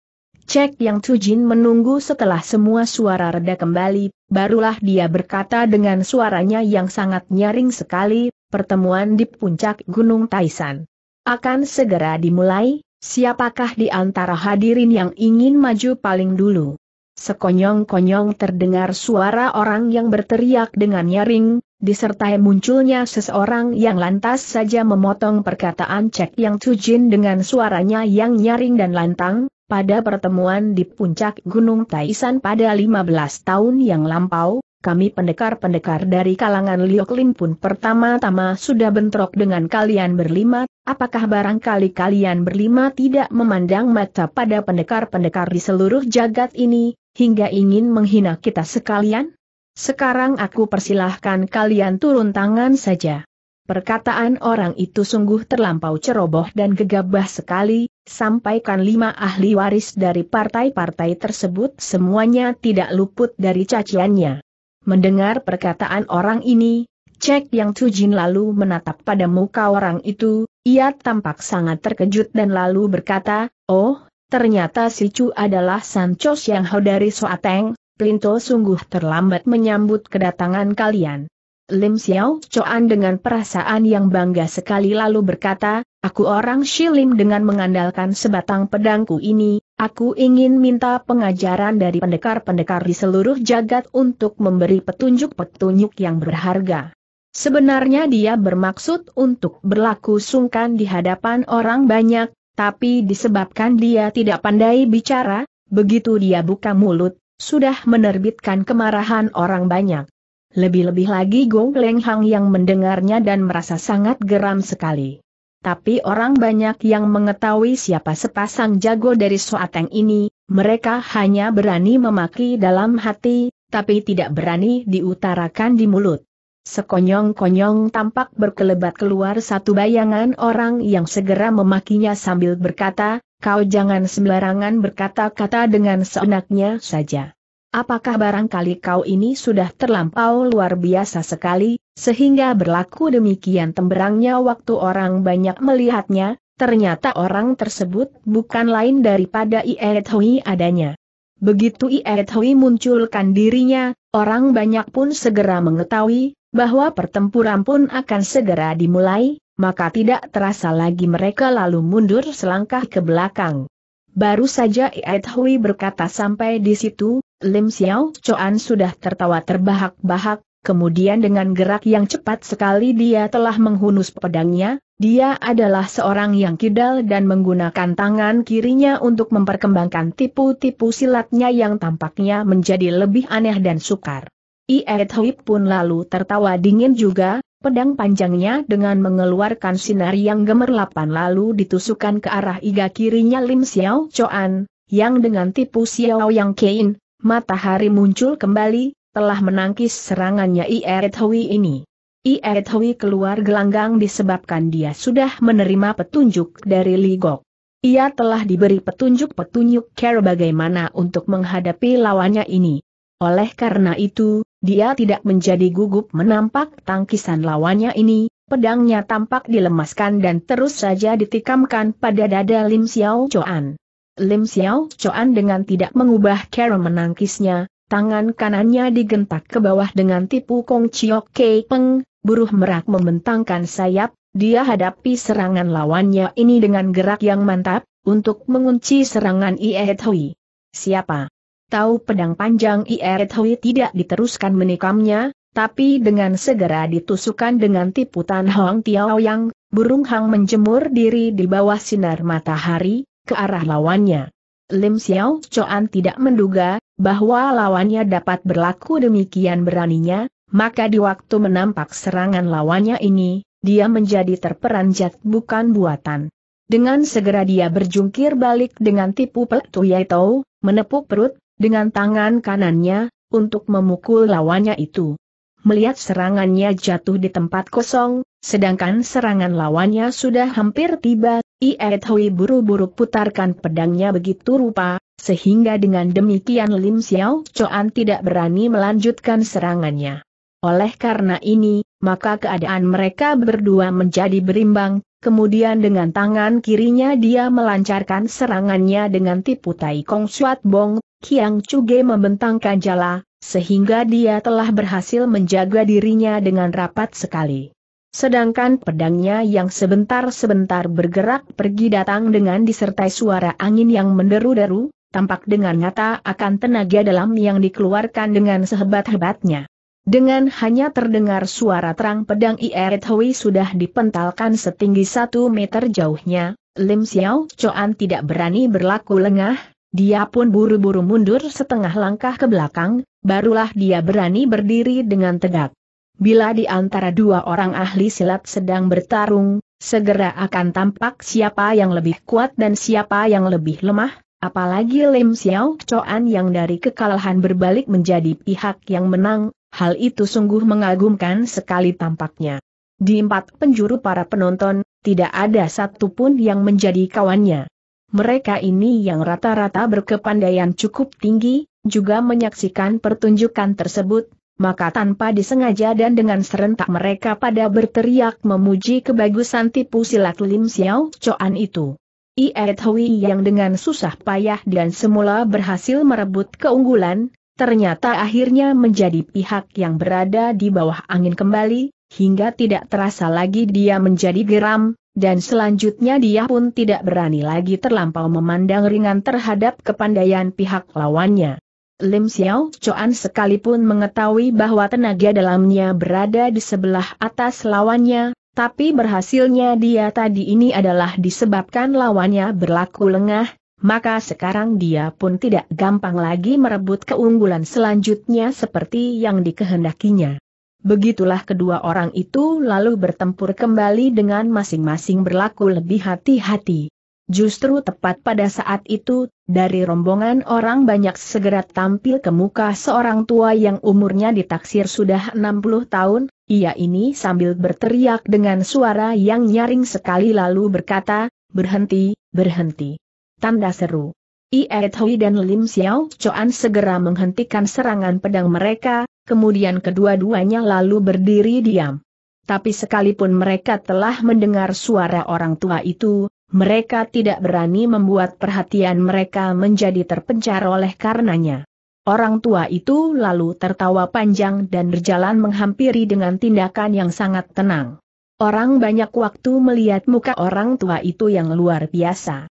Cek yang Tujin menunggu setelah semua suara reda kembali, barulah dia berkata dengan suaranya yang sangat nyaring sekali, pertemuan di puncak Gunung Taisan. Akan segera dimulai, siapakah di antara hadirin yang ingin maju paling dulu? Sekonyong-konyong terdengar suara orang yang berteriak dengan nyaring, disertai munculnya seseorang yang lantas saja memotong perkataan Cek Yang Tujin dengan suaranya yang nyaring dan lantang, pada pertemuan di puncak Gunung Taisan pada 15 tahun yang lampau, kami pendekar-pendekar dari kalangan Lioklin pun pertama-tama sudah bentrok dengan kalian berlima, apakah barangkali kalian berlima tidak memandang mata pada pendekar-pendekar di seluruh jagat ini, hingga ingin menghina kita sekalian? Sekarang aku persilahkan kalian turun tangan saja. Perkataan orang itu sungguh terlampau ceroboh dan gegabah sekali, sampaikan lima ahli waris dari partai-partai tersebut semuanya tidak luput dari caciannya. Mendengar perkataan orang ini, Cek Yang Tujin lalu menatap pada muka orang itu, ia tampak sangat terkejut dan lalu berkata, Oh, ternyata si Chu adalah Sancho Yang Hao dari Soateng, Plinto sungguh terlambat menyambut kedatangan kalian. Lim Xiao Choan dengan perasaan yang bangga sekali lalu berkata, Aku orang Shilim dengan mengandalkan sebatang pedangku ini, aku ingin minta pengajaran dari pendekar-pendekar di seluruh jagat untuk memberi petunjuk-petunjuk yang berharga. Sebenarnya dia bermaksud untuk berlaku sungkan di hadapan orang banyak, tapi disebabkan dia tidak pandai bicara, begitu dia buka mulut, sudah menerbitkan kemarahan orang banyak. Lebih-lebih lagi Gong Lenghang yang mendengarnya dan merasa sangat geram sekali. Tapi orang banyak yang mengetahui siapa sepasang jago dari Soateng ini, mereka hanya berani memaki dalam hati, tapi tidak berani diutarakan di mulut. Sekonyong-konyong tampak berkelebat keluar satu bayangan orang yang segera memakinya sambil berkata, kau jangan sembarangan berkata-kata dengan seenaknya saja. Apakah barangkali kau ini sudah terlampau luar biasa sekali, sehingga berlaku demikian temberangnya waktu orang banyak melihatnya, ternyata orang tersebut bukan lain daripada Iet Hui adanya. Begitu Iet Hui munculkan dirinya, orang banyak pun segera mengetahui, bahwa pertempuran pun akan segera dimulai, maka tidak terasa lagi mereka lalu mundur selangkah ke belakang. Baru saja Iet Hui berkata sampai di situ, Lim Xiao Choan sudah tertawa terbahak-bahak, kemudian dengan gerak yang cepat sekali dia telah menghunus pedangnya, dia adalah seorang yang kidal dan menggunakan tangan kirinya untuk memperkembangkan tipu-tipu silatnya yang tampaknya menjadi lebih aneh dan sukar. Iet Hui pun lalu tertawa dingin juga, Pedang panjangnya dengan mengeluarkan sinar yang gemerlapan lalu ditusukkan ke arah iga kirinya Lim Xiao Choan, yang dengan tipu Xiao Yang Kein, matahari muncul kembali, telah menangkis serangannya Ieret Hui ini. Ieret Hui keluar gelanggang disebabkan dia sudah menerima petunjuk dari Li Gok. Ia telah diberi petunjuk-petunjuk care bagaimana untuk menghadapi lawannya ini. Oleh karena itu, dia tidak menjadi gugup menampak tangkisan lawannya ini, pedangnya tampak dilemaskan dan terus saja ditikamkan pada dada Lim Xiao Choan. Lim Xiao Choan dengan tidak mengubah cara menangkisnya, tangan kanannya digentak ke bawah dengan tipu Kong Chiok Kei Peng, buruh merak membentangkan sayap, dia hadapi serangan lawannya ini dengan gerak yang mantap, untuk mengunci serangan Ie Hui. Siapa Tahu pedang panjang Ieret Hui tidak diteruskan menikamnya, tapi dengan segera ditusukkan dengan tiputan Hong Tiao Yang, burung Hang menjemur diri di bawah sinar matahari, ke arah lawannya. Lim Xiao Choan tidak menduga, bahwa lawannya dapat berlaku demikian beraninya, maka di waktu menampak serangan lawannya ini, dia menjadi terperanjat bukan buatan. Dengan segera dia berjungkir balik dengan tipu peltu yaitu, menepuk perut, dengan tangan kanannya, untuk memukul lawannya itu. Melihat serangannya jatuh di tempat kosong, sedangkan serangan lawannya sudah hampir tiba, Iet Hui buru-buru putarkan pedangnya begitu rupa, sehingga dengan demikian Lim Xiao Choan tidak berani melanjutkan serangannya. Oleh karena ini, maka keadaan mereka berdua menjadi berimbang, Kemudian dengan tangan kirinya dia melancarkan serangannya dengan tipu tai Kong Suat Bong, Kiang Chuge membentangkan jala, sehingga dia telah berhasil menjaga dirinya dengan rapat sekali. Sedangkan pedangnya yang sebentar-sebentar bergerak pergi datang dengan disertai suara angin yang menderu-deru, tampak dengan nyata akan tenaga dalam yang dikeluarkan dengan sehebat-hebatnya. Dengan hanya terdengar suara terang pedang Ieret Hui sudah dipentalkan setinggi satu meter jauhnya, Lim Xiao Choan tidak berani berlaku lengah, dia pun buru-buru mundur setengah langkah ke belakang, barulah dia berani berdiri dengan tegak. Bila di antara dua orang ahli silat sedang bertarung, segera akan tampak siapa yang lebih kuat dan siapa yang lebih lemah, apalagi Lim Xiao Choan yang dari kekalahan berbalik menjadi pihak yang menang, Hal itu sungguh mengagumkan sekali tampaknya. Di empat penjuru para penonton, tidak ada satupun yang menjadi kawannya. Mereka ini yang rata-rata berkepandaian cukup tinggi, juga menyaksikan pertunjukan tersebut, maka tanpa disengaja dan dengan serentak mereka pada berteriak memuji kebagusan tipu silat Lim Xiao Choan itu. Ie Hui yang dengan susah payah dan semula berhasil merebut keunggulan, ternyata akhirnya menjadi pihak yang berada di bawah angin kembali, hingga tidak terasa lagi dia menjadi geram, dan selanjutnya dia pun tidak berani lagi terlampau memandang ringan terhadap kepandaian pihak lawannya. Lim Xiao Chuan sekalipun mengetahui bahwa tenaga dalamnya berada di sebelah atas lawannya, tapi berhasilnya dia tadi ini adalah disebabkan lawannya berlaku lengah, maka sekarang dia pun tidak gampang lagi merebut keunggulan selanjutnya seperti yang dikehendakinya. Begitulah kedua orang itu lalu bertempur kembali dengan masing-masing berlaku lebih hati-hati. Justru tepat pada saat itu, dari rombongan orang banyak segera tampil ke muka seorang tua yang umurnya ditaksir sudah 60 tahun, ia ini sambil berteriak dengan suara yang nyaring sekali lalu berkata, berhenti, berhenti tanda seru. Ie Hui dan Lim Xiao Choan segera menghentikan serangan pedang mereka, kemudian kedua-duanya lalu berdiri diam. Tapi sekalipun mereka telah mendengar suara orang tua itu, mereka tidak berani membuat perhatian mereka menjadi terpencar oleh karenanya. Orang tua itu lalu tertawa panjang dan berjalan menghampiri dengan tindakan yang sangat tenang. Orang banyak waktu melihat muka orang tua itu yang luar biasa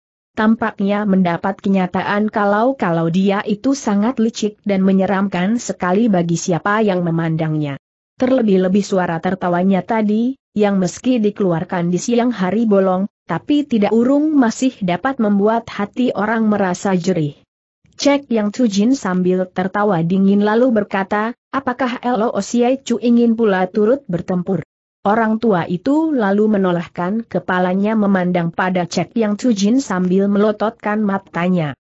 tampaknya mendapat kenyataan kalau-kalau dia itu sangat licik dan menyeramkan sekali bagi siapa yang memandangnya. Terlebih-lebih suara tertawanya tadi, yang meski dikeluarkan di siang hari bolong, tapi tidak urung masih dapat membuat hati orang merasa jerih. Cek yang Tujin sambil tertawa dingin lalu berkata, apakah Elo Osiai Chu ingin pula turut bertempur? Orang tua itu lalu menolehkan kepalanya memandang pada Cek Yang Tujin sambil melototkan matanya.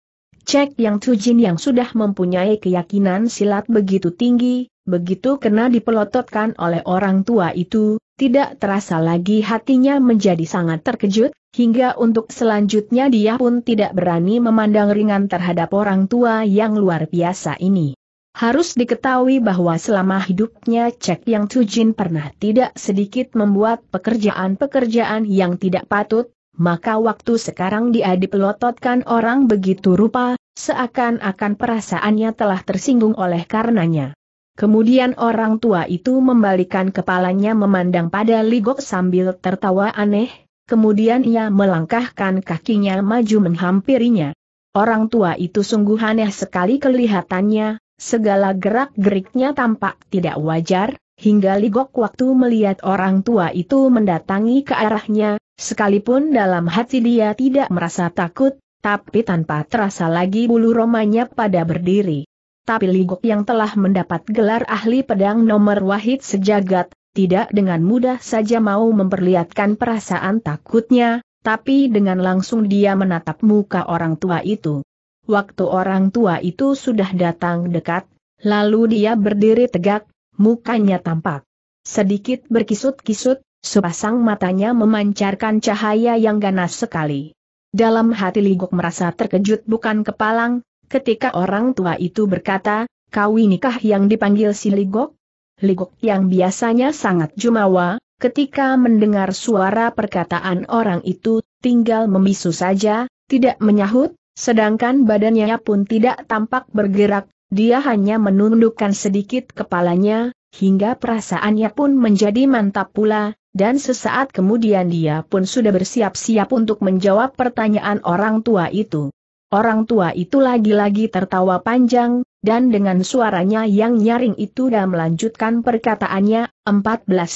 Cek Yang Tujin yang sudah mempunyai keyakinan silat begitu tinggi, begitu kena dipelototkan oleh orang tua itu, tidak terasa lagi hatinya menjadi sangat terkejut, hingga untuk selanjutnya dia pun tidak berani memandang ringan terhadap orang tua yang luar biasa ini. Harus diketahui bahwa selama hidupnya Cek Yang Tujin pernah tidak sedikit membuat pekerjaan-pekerjaan yang tidak patut, maka waktu sekarang dia dipelototkan orang begitu rupa, seakan-akan perasaannya telah tersinggung oleh karenanya. Kemudian orang tua itu membalikan kepalanya memandang pada Ligok sambil tertawa aneh, kemudian ia melangkahkan kakinya maju menghampirinya. Orang tua itu sungguh aneh sekali kelihatannya, Segala gerak-geriknya tampak tidak wajar, hingga Ligok waktu melihat orang tua itu mendatangi ke arahnya, sekalipun dalam hati dia tidak merasa takut, tapi tanpa terasa lagi bulu romanya pada berdiri. Tapi Ligok yang telah mendapat gelar ahli pedang nomor wahid sejagat, tidak dengan mudah saja mau memperlihatkan perasaan takutnya, tapi dengan langsung dia menatap muka orang tua itu waktu orang tua itu sudah datang dekat, lalu dia berdiri tegak, mukanya tampak. Sedikit berkisut-kisut, sepasang matanya memancarkan cahaya yang ganas sekali. Dalam hati Ligok merasa terkejut bukan kepalang, ketika orang tua itu berkata, kau nikah yang dipanggil si Ligok? Ligok yang biasanya sangat jumawa, ketika mendengar suara perkataan orang itu, tinggal membisu saja, tidak menyahut, Sedangkan badannya pun tidak tampak bergerak, dia hanya menundukkan sedikit kepalanya, hingga perasaannya pun menjadi mantap pula, dan sesaat kemudian dia pun sudah bersiap-siap untuk menjawab pertanyaan orang tua itu. Orang tua itu lagi-lagi tertawa panjang, dan dengan suaranya yang nyaring itu dan melanjutkan perkataannya, 14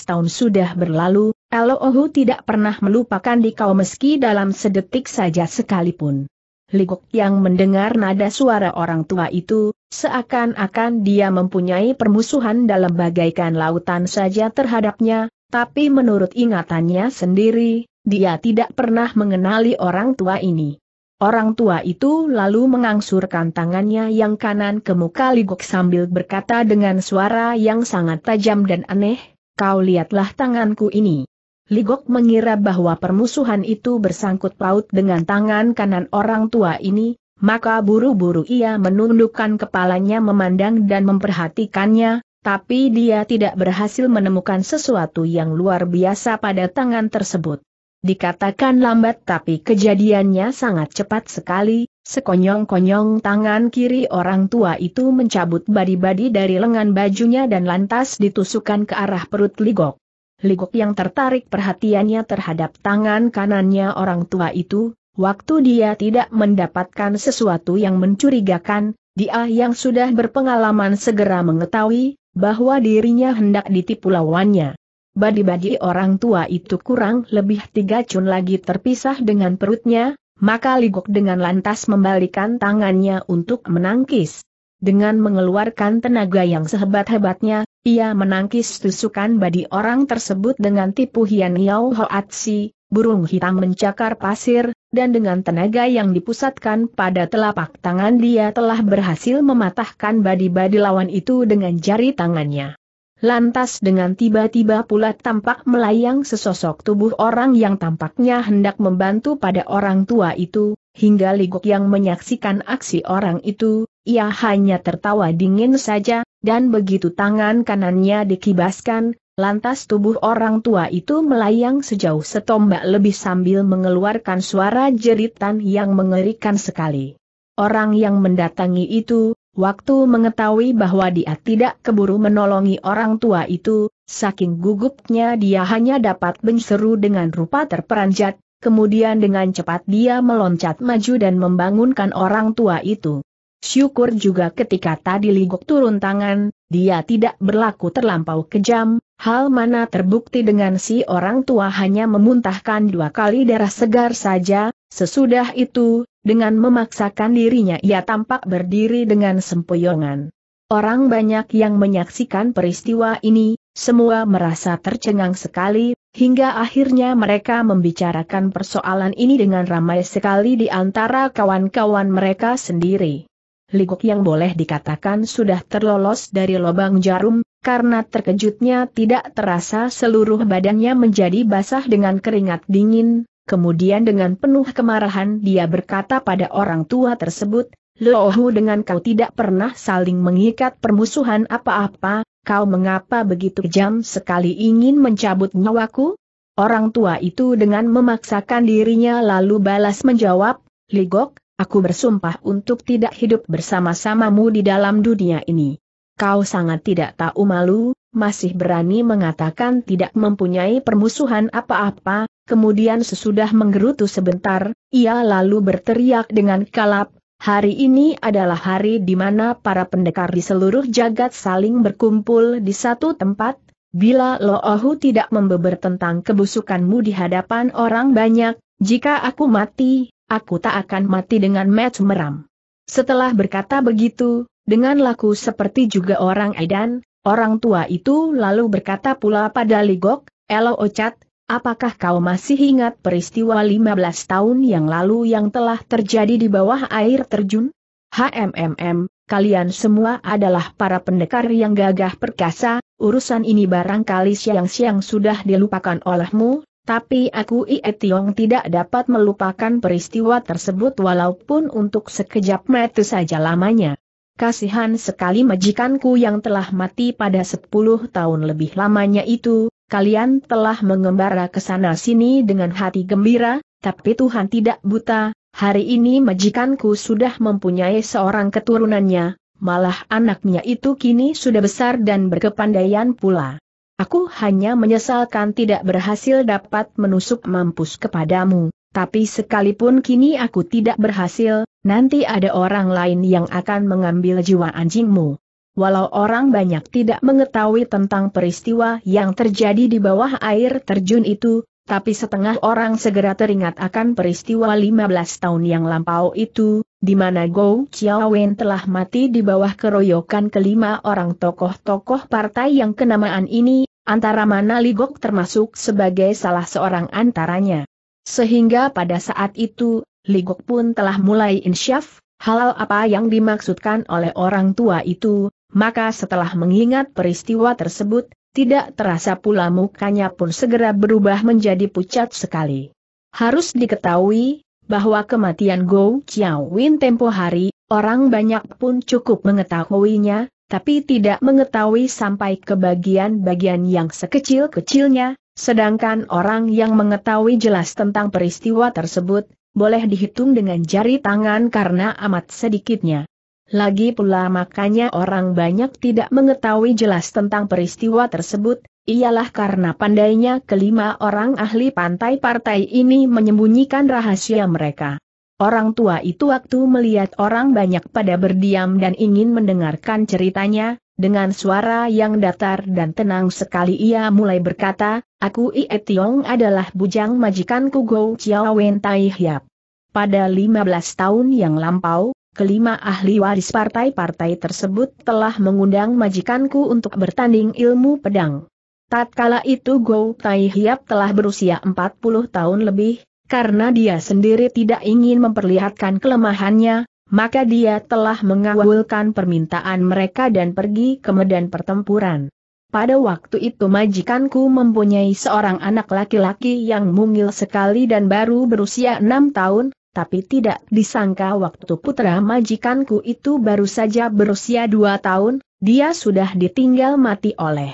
tahun sudah berlalu, Elohu tidak pernah melupakan dikau meski dalam sedetik saja sekalipun. Ligok yang mendengar nada suara orang tua itu, seakan-akan dia mempunyai permusuhan dalam bagaikan lautan saja terhadapnya, tapi menurut ingatannya sendiri, dia tidak pernah mengenali orang tua ini. Orang tua itu lalu mengangsurkan tangannya yang kanan ke muka Ligok sambil berkata dengan suara yang sangat tajam dan aneh, kau lihatlah tanganku ini. Ligok mengira bahwa permusuhan itu bersangkut paut dengan tangan kanan orang tua ini, maka buru-buru ia menundukkan kepalanya memandang dan memperhatikannya, tapi dia tidak berhasil menemukan sesuatu yang luar biasa pada tangan tersebut. Dikatakan lambat tapi kejadiannya sangat cepat sekali, sekonyong-konyong tangan kiri orang tua itu mencabut badi-badi dari lengan bajunya dan lantas ditusukkan ke arah perut Ligok. Ligok yang tertarik perhatiannya terhadap tangan kanannya orang tua itu, waktu dia tidak mendapatkan sesuatu yang mencurigakan, dia yang sudah berpengalaman segera mengetahui, bahwa dirinya hendak ditipu lawannya. Badi-badi orang tua itu kurang lebih tiga cun lagi terpisah dengan perutnya, maka Ligok dengan lantas membalikan tangannya untuk menangkis. Dengan mengeluarkan tenaga yang sehebat-hebatnya, ia menangkis tusukan badi orang tersebut dengan tipu hian ho Hoatsi, burung hitam mencakar pasir, dan dengan tenaga yang dipusatkan pada telapak tangan dia telah berhasil mematahkan badi-badi lawan itu dengan jari tangannya. Lantas dengan tiba-tiba pula tampak melayang sesosok tubuh orang yang tampaknya hendak membantu pada orang tua itu, hingga Ligok yang menyaksikan aksi orang itu, ia hanya tertawa dingin saja, dan begitu tangan kanannya dikibaskan, lantas tubuh orang tua itu melayang sejauh setombak lebih sambil mengeluarkan suara jeritan yang mengerikan sekali. Orang yang mendatangi itu, waktu mengetahui bahwa dia tidak keburu menolongi orang tua itu, saking gugupnya dia hanya dapat berseru dengan rupa terperanjat, kemudian dengan cepat dia meloncat maju dan membangunkan orang tua itu. Syukur juga ketika tadi Ligok turun tangan, dia tidak berlaku terlampau kejam, hal mana terbukti dengan si orang tua hanya memuntahkan dua kali darah segar saja, sesudah itu, dengan memaksakan dirinya ia tampak berdiri dengan sempoyongan. Orang banyak yang menyaksikan peristiwa ini, semua merasa tercengang sekali, hingga akhirnya mereka membicarakan persoalan ini dengan ramai sekali di antara kawan-kawan mereka sendiri. Ligok yang boleh dikatakan sudah terlolos dari lubang jarum, karena terkejutnya tidak terasa seluruh badannya menjadi basah dengan keringat dingin, kemudian dengan penuh kemarahan dia berkata pada orang tua tersebut, Lohu dengan kau tidak pernah saling mengikat permusuhan apa-apa, kau mengapa begitu kejam sekali ingin mencabut nyawaku? Orang tua itu dengan memaksakan dirinya lalu balas menjawab, Ligok, Aku bersumpah untuk tidak hidup bersama-samamu di dalam dunia ini. Kau sangat tidak tahu malu, masih berani mengatakan tidak mempunyai permusuhan apa-apa, kemudian sesudah menggerutu sebentar, ia lalu berteriak dengan kalap, Hari ini adalah hari di mana para pendekar di seluruh jagat saling berkumpul di satu tempat. Bila Loahu tidak membeber tentang kebusukanmu di hadapan orang banyak, jika aku mati, aku tak akan mati dengan match meram. Setelah berkata begitu, dengan laku seperti juga orang Edan, orang tua itu lalu berkata pula pada Ligok, Elo Ocat, apakah kau masih ingat peristiwa 15 tahun yang lalu yang telah terjadi di bawah air terjun? HMMM, kalian semua adalah para pendekar yang gagah perkasa, urusan ini barangkali siang-siang sudah dilupakan olehmu, tapi aku Ie Tiong tidak dapat melupakan peristiwa tersebut walaupun untuk sekejap mata saja lamanya. Kasihan sekali majikanku yang telah mati pada sepuluh tahun lebih lamanya itu, kalian telah mengembara ke sana sini dengan hati gembira, tapi Tuhan tidak buta, hari ini majikanku sudah mempunyai seorang keturunannya, malah anaknya itu kini sudah besar dan berkepandaian pula. Aku hanya menyesalkan tidak berhasil dapat menusuk mampus kepadamu, tapi sekalipun kini aku tidak berhasil, nanti ada orang lain yang akan mengambil jiwa anjingmu. Walau orang banyak tidak mengetahui tentang peristiwa yang terjadi di bawah air terjun itu, tapi setengah orang segera teringat akan peristiwa 15 tahun yang lampau itu, di mana Gou Chiawen telah mati di bawah keroyokan kelima orang tokoh-tokoh partai yang kenamaan ini, antara mana Ligok termasuk sebagai salah seorang antaranya. Sehingga pada saat itu, Ligok pun telah mulai insyaf, halal apa yang dimaksudkan oleh orang tua itu, maka setelah mengingat peristiwa tersebut, tidak terasa pula mukanya pun segera berubah menjadi pucat sekali. Harus diketahui, bahwa kematian Go Chiao Win tempo hari, orang banyak pun cukup mengetahuinya, tapi tidak mengetahui sampai ke bagian-bagian yang sekecil-kecilnya, sedangkan orang yang mengetahui jelas tentang peristiwa tersebut, boleh dihitung dengan jari tangan karena amat sedikitnya. Lagi pula makanya orang banyak tidak mengetahui jelas tentang peristiwa tersebut, ialah karena pandainya kelima orang ahli pantai partai ini menyembunyikan rahasia mereka. Orang tua itu waktu melihat orang banyak pada berdiam dan ingin mendengarkan ceritanya, dengan suara yang datar dan tenang sekali ia mulai berkata, Aku Ie Tiong adalah bujang majikanku Go Chiao Wen Tai Hiap. Pada 15 tahun yang lampau, kelima ahli waris partai-partai tersebut telah mengundang majikanku untuk bertanding ilmu pedang. Tatkala itu Go Tai Hiap telah berusia 40 tahun lebih, karena dia sendiri tidak ingin memperlihatkan kelemahannya, maka dia telah mengawulkan permintaan mereka dan pergi ke medan pertempuran. Pada waktu itu majikanku mempunyai seorang anak laki-laki yang mungil sekali dan baru berusia enam tahun, tapi tidak disangka waktu putra majikanku itu baru saja berusia dua tahun, dia sudah ditinggal mati oleh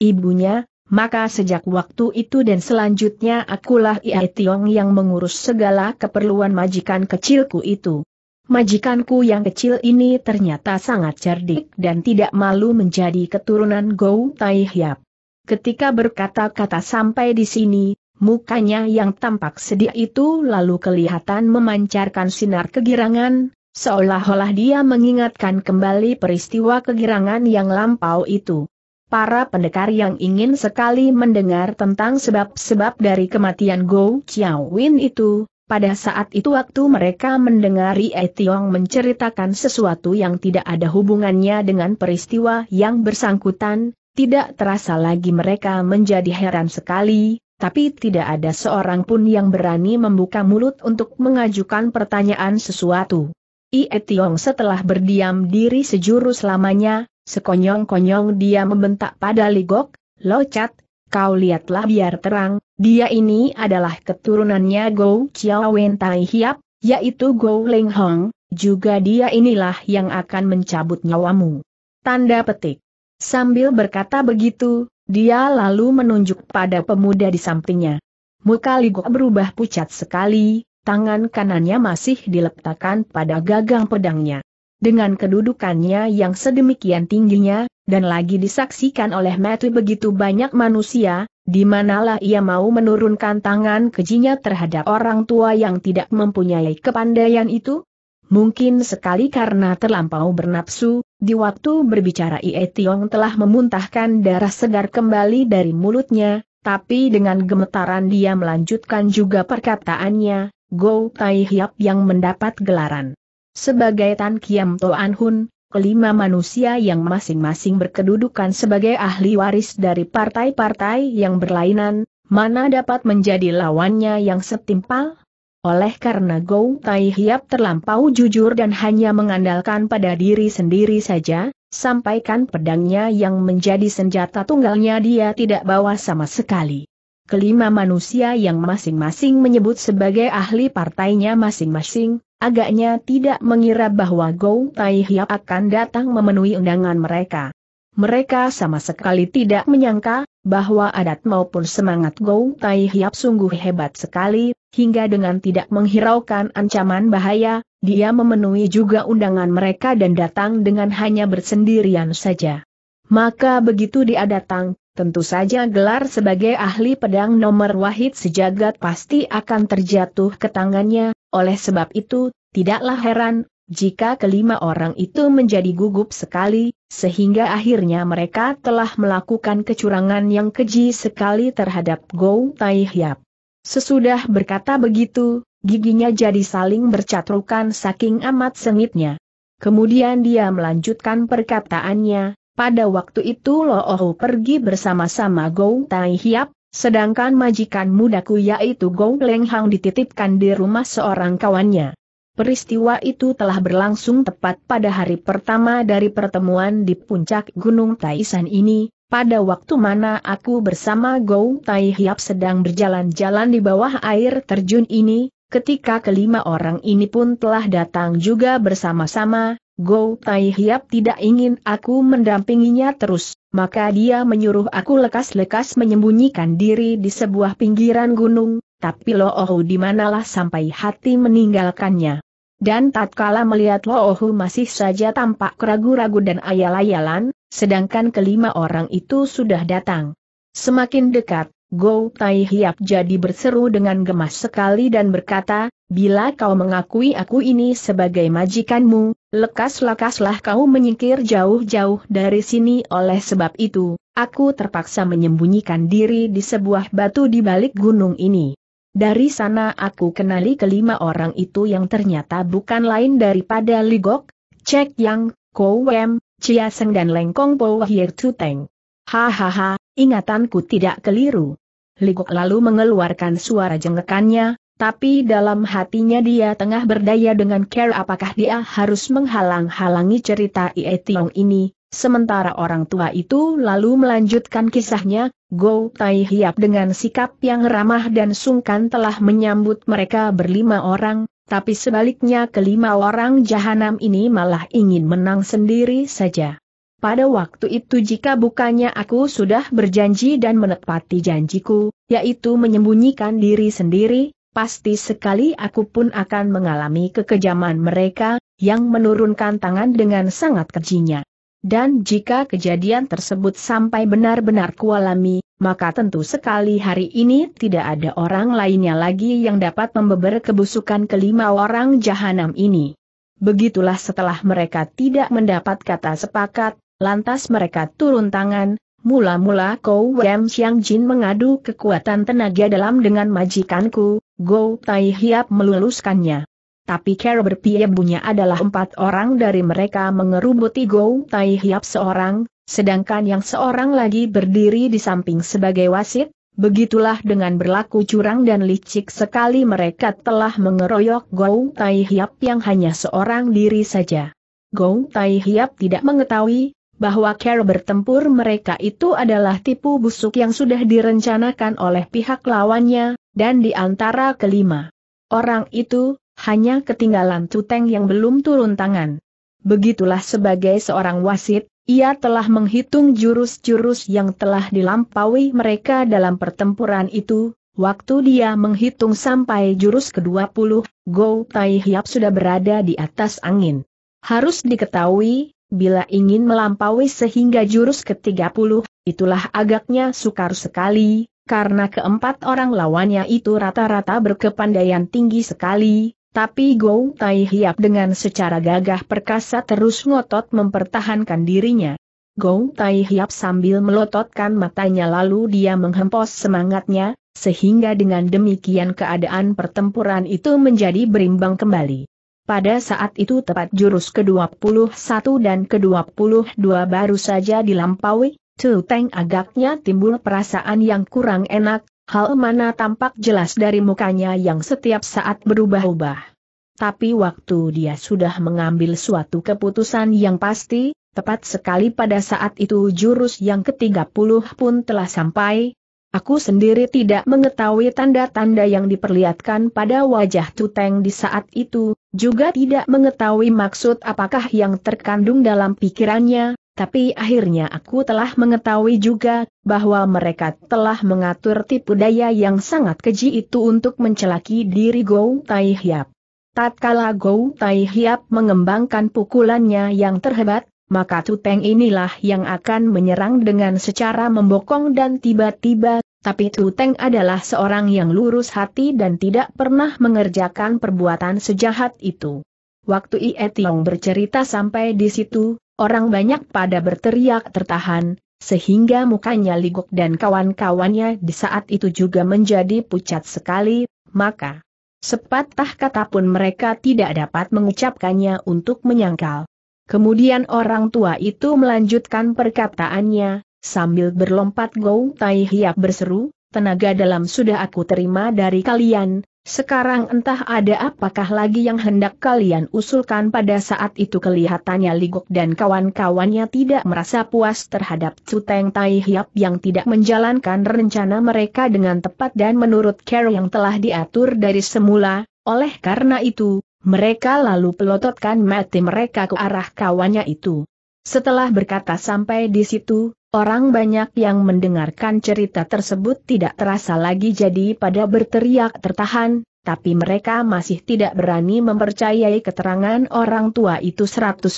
ibunya, maka sejak waktu itu dan selanjutnya akulah Ia Tiong yang mengurus segala keperluan majikan kecilku itu. Majikanku yang kecil ini ternyata sangat cerdik dan tidak malu menjadi keturunan Gou Tai Hiap. Ketika berkata-kata sampai di sini, mukanya yang tampak sedih itu lalu kelihatan memancarkan sinar kegirangan, seolah-olah dia mengingatkan kembali peristiwa kegirangan yang lampau itu para pendekar yang ingin sekali mendengar tentang sebab-sebab dari kematian Go Chiao Win itu, pada saat itu waktu mereka mendengar E Tiong menceritakan sesuatu yang tidak ada hubungannya dengan peristiwa yang bersangkutan, tidak terasa lagi mereka menjadi heran sekali, tapi tidak ada seorang pun yang berani membuka mulut untuk mengajukan pertanyaan sesuatu. Ie Tiong setelah berdiam diri sejurus lamanya, Sekonyong-konyong dia membentak pada Ligok, Locat, kau lihatlah biar terang, dia ini adalah keturunannya Go Chiao Wen Tai Hiap, yaitu Go Ling Hong, juga dia inilah yang akan mencabut nyawamu. Tanda petik. Sambil berkata begitu, dia lalu menunjuk pada pemuda di sampingnya. Muka Ligok berubah pucat sekali, tangan kanannya masih diletakkan pada gagang pedangnya dengan kedudukannya yang sedemikian tingginya, dan lagi disaksikan oleh Matthew begitu banyak manusia, di manalah ia mau menurunkan tangan kejinya terhadap orang tua yang tidak mempunyai kepandaian itu? Mungkin sekali karena terlampau bernapsu, di waktu berbicara Ie Tiong telah memuntahkan darah segar kembali dari mulutnya, tapi dengan gemetaran dia melanjutkan juga perkataannya, Go Tai Hiap yang mendapat gelaran sebagai Tan Kiam Toan Hun, kelima manusia yang masing-masing berkedudukan sebagai ahli waris dari partai-partai yang berlainan, mana dapat menjadi lawannya yang setimpal? Oleh karena Gou Tai Hiap terlampau jujur dan hanya mengandalkan pada diri sendiri saja, sampaikan pedangnya yang menjadi senjata tunggalnya dia tidak bawa sama sekali. Kelima manusia yang masing-masing menyebut sebagai ahli partainya masing-masing, agaknya tidak mengira bahwa Gou Tai Hiap akan datang memenuhi undangan mereka. Mereka sama sekali tidak menyangka bahwa adat maupun semangat Gou Tai Hiap sungguh hebat sekali, hingga dengan tidak menghiraukan ancaman bahaya, dia memenuhi juga undangan mereka dan datang dengan hanya bersendirian saja. Maka begitu dia datang, tentu saja gelar sebagai ahli pedang nomor wahid sejagat pasti akan terjatuh ke tangannya, oleh sebab itu, tidaklah heran, jika kelima orang itu menjadi gugup sekali, sehingga akhirnya mereka telah melakukan kecurangan yang keji sekali terhadap Gou Tai Hiap. Sesudah berkata begitu, giginya jadi saling bercatrukan saking amat sengitnya. Kemudian dia melanjutkan perkataannya, pada waktu itu Lo Ohu pergi bersama-sama Gong Tai Hiap, sedangkan majikan mudaku yaitu Gong Leng Hang dititipkan di rumah seorang kawannya. Peristiwa itu telah berlangsung tepat pada hari pertama dari pertemuan di puncak Gunung Taisan ini, pada waktu mana aku bersama Gong Tai Hiap sedang berjalan-jalan di bawah air terjun ini, ketika kelima orang ini pun telah datang juga bersama-sama, Go Tai Hiap tidak ingin aku mendampinginya terus, maka dia menyuruh aku lekas-lekas menyembunyikan diri di sebuah pinggiran gunung, tapi Lo Ohu dimanalah sampai hati meninggalkannya. Dan tatkala melihat Lo Ohu masih saja tampak ragu-ragu dan ayal-ayalan, sedangkan kelima orang itu sudah datang. Semakin dekat, Go Tai Hiap jadi berseru dengan gemas sekali dan berkata, Bila kau mengakui aku ini sebagai majikanmu, Lekas-lekaslah kau menyingkir jauh-jauh dari sini oleh sebab itu, aku terpaksa menyembunyikan diri di sebuah batu di balik gunung ini. Dari sana aku kenali kelima orang itu yang ternyata bukan lain daripada Ligok, Cek Yang, Kou Wem, Chia Seng dan Lengkong Po Wahir Tuteng. Hahaha, ingatanku tidak keliru. Ligok lalu mengeluarkan suara jengekannya, tapi dalam hatinya dia tengah berdaya dengan care apakah dia harus menghalang-halangi cerita Ie Tiong ini, sementara orang tua itu lalu melanjutkan kisahnya, Go Tai Hiap dengan sikap yang ramah dan sungkan telah menyambut mereka berlima orang, tapi sebaliknya kelima orang jahanam ini malah ingin menang sendiri saja. Pada waktu itu jika bukannya aku sudah berjanji dan menepati janjiku, yaitu menyembunyikan diri sendiri, pasti sekali aku pun akan mengalami kekejaman mereka, yang menurunkan tangan dengan sangat kejinya. Dan jika kejadian tersebut sampai benar-benar kualami, maka tentu sekali hari ini tidak ada orang lainnya lagi yang dapat membeber kebusukan kelima orang jahanam ini. Begitulah setelah mereka tidak mendapat kata sepakat, lantas mereka turun tangan, mula-mula Kou Wem Xiang Jin mengadu kekuatan tenaga dalam dengan majikanku, Go Tai Hiap meluluskannya. Tapi cara berpiabunya adalah empat orang dari mereka mengerubuti Go Tai Hiap seorang, sedangkan yang seorang lagi berdiri di samping sebagai wasit, Begitulah dengan berlaku curang dan licik sekali mereka telah mengeroyok Go Tai Hiap yang hanya seorang diri saja. Go Tai Hiap tidak mengetahui, bahwa cara bertempur mereka itu adalah tipu busuk yang sudah direncanakan oleh pihak lawannya, dan di antara kelima orang itu, hanya ketinggalan Tuteng yang belum turun tangan. Begitulah sebagai seorang wasit, ia telah menghitung jurus-jurus yang telah dilampaui mereka dalam pertempuran itu, waktu dia menghitung sampai jurus ke-20, Go Tai Hiap sudah berada di atas angin. Harus diketahui, bila ingin melampaui sehingga jurus ke-30, itulah agaknya sukar sekali, karena keempat orang lawannya itu rata-rata berkepandaian tinggi sekali, tapi Gou Tai Hiap dengan secara gagah perkasa terus ngotot mempertahankan dirinya. Gou Tai Hiap sambil melototkan matanya lalu dia menghempos semangatnya, sehingga dengan demikian keadaan pertempuran itu menjadi berimbang kembali. Pada saat itu tepat jurus ke-21 dan ke-22 baru saja dilampaui, Tu Teng agaknya timbul perasaan yang kurang enak, hal mana tampak jelas dari mukanya yang setiap saat berubah-ubah. Tapi waktu dia sudah mengambil suatu keputusan yang pasti, tepat sekali pada saat itu jurus yang ke-30 pun telah sampai, Aku sendiri tidak mengetahui tanda-tanda yang diperlihatkan pada wajah Tuteng di saat itu, juga tidak mengetahui maksud apakah yang terkandung dalam pikirannya, tapi akhirnya aku telah mengetahui juga, bahwa mereka telah mengatur tipu daya yang sangat keji itu untuk mencelaki diri Gou Tai Hiap. Tatkala Gou Tai Hiap mengembangkan pukulannya yang terhebat, maka Tuteng inilah yang akan menyerang dengan secara membokong dan tiba-tiba tapi Teng adalah seorang yang lurus hati dan tidak pernah mengerjakan perbuatan sejahat itu. Waktu Ie Tiong bercerita sampai di situ, orang banyak pada berteriak tertahan, sehingga mukanya liguk dan kawan-kawannya di saat itu juga menjadi pucat sekali, maka sepatah kata pun mereka tidak dapat mengucapkannya untuk menyangkal. Kemudian orang tua itu melanjutkan perkataannya, Sambil berlompat Gou Tai Hiap berseru, tenaga dalam sudah aku terima dari kalian, sekarang entah ada apakah lagi yang hendak kalian usulkan pada saat itu kelihatannya Ligok dan kawan-kawannya tidak merasa puas terhadap Cuteng Tai Hiap yang tidak menjalankan rencana mereka dengan tepat dan menurut care yang telah diatur dari semula, oleh karena itu, mereka lalu pelototkan mati mereka ke arah kawannya itu. Setelah berkata sampai di situ, Orang banyak yang mendengarkan cerita tersebut tidak terasa lagi jadi pada berteriak tertahan, tapi mereka masih tidak berani mempercayai keterangan orang tua itu 100%.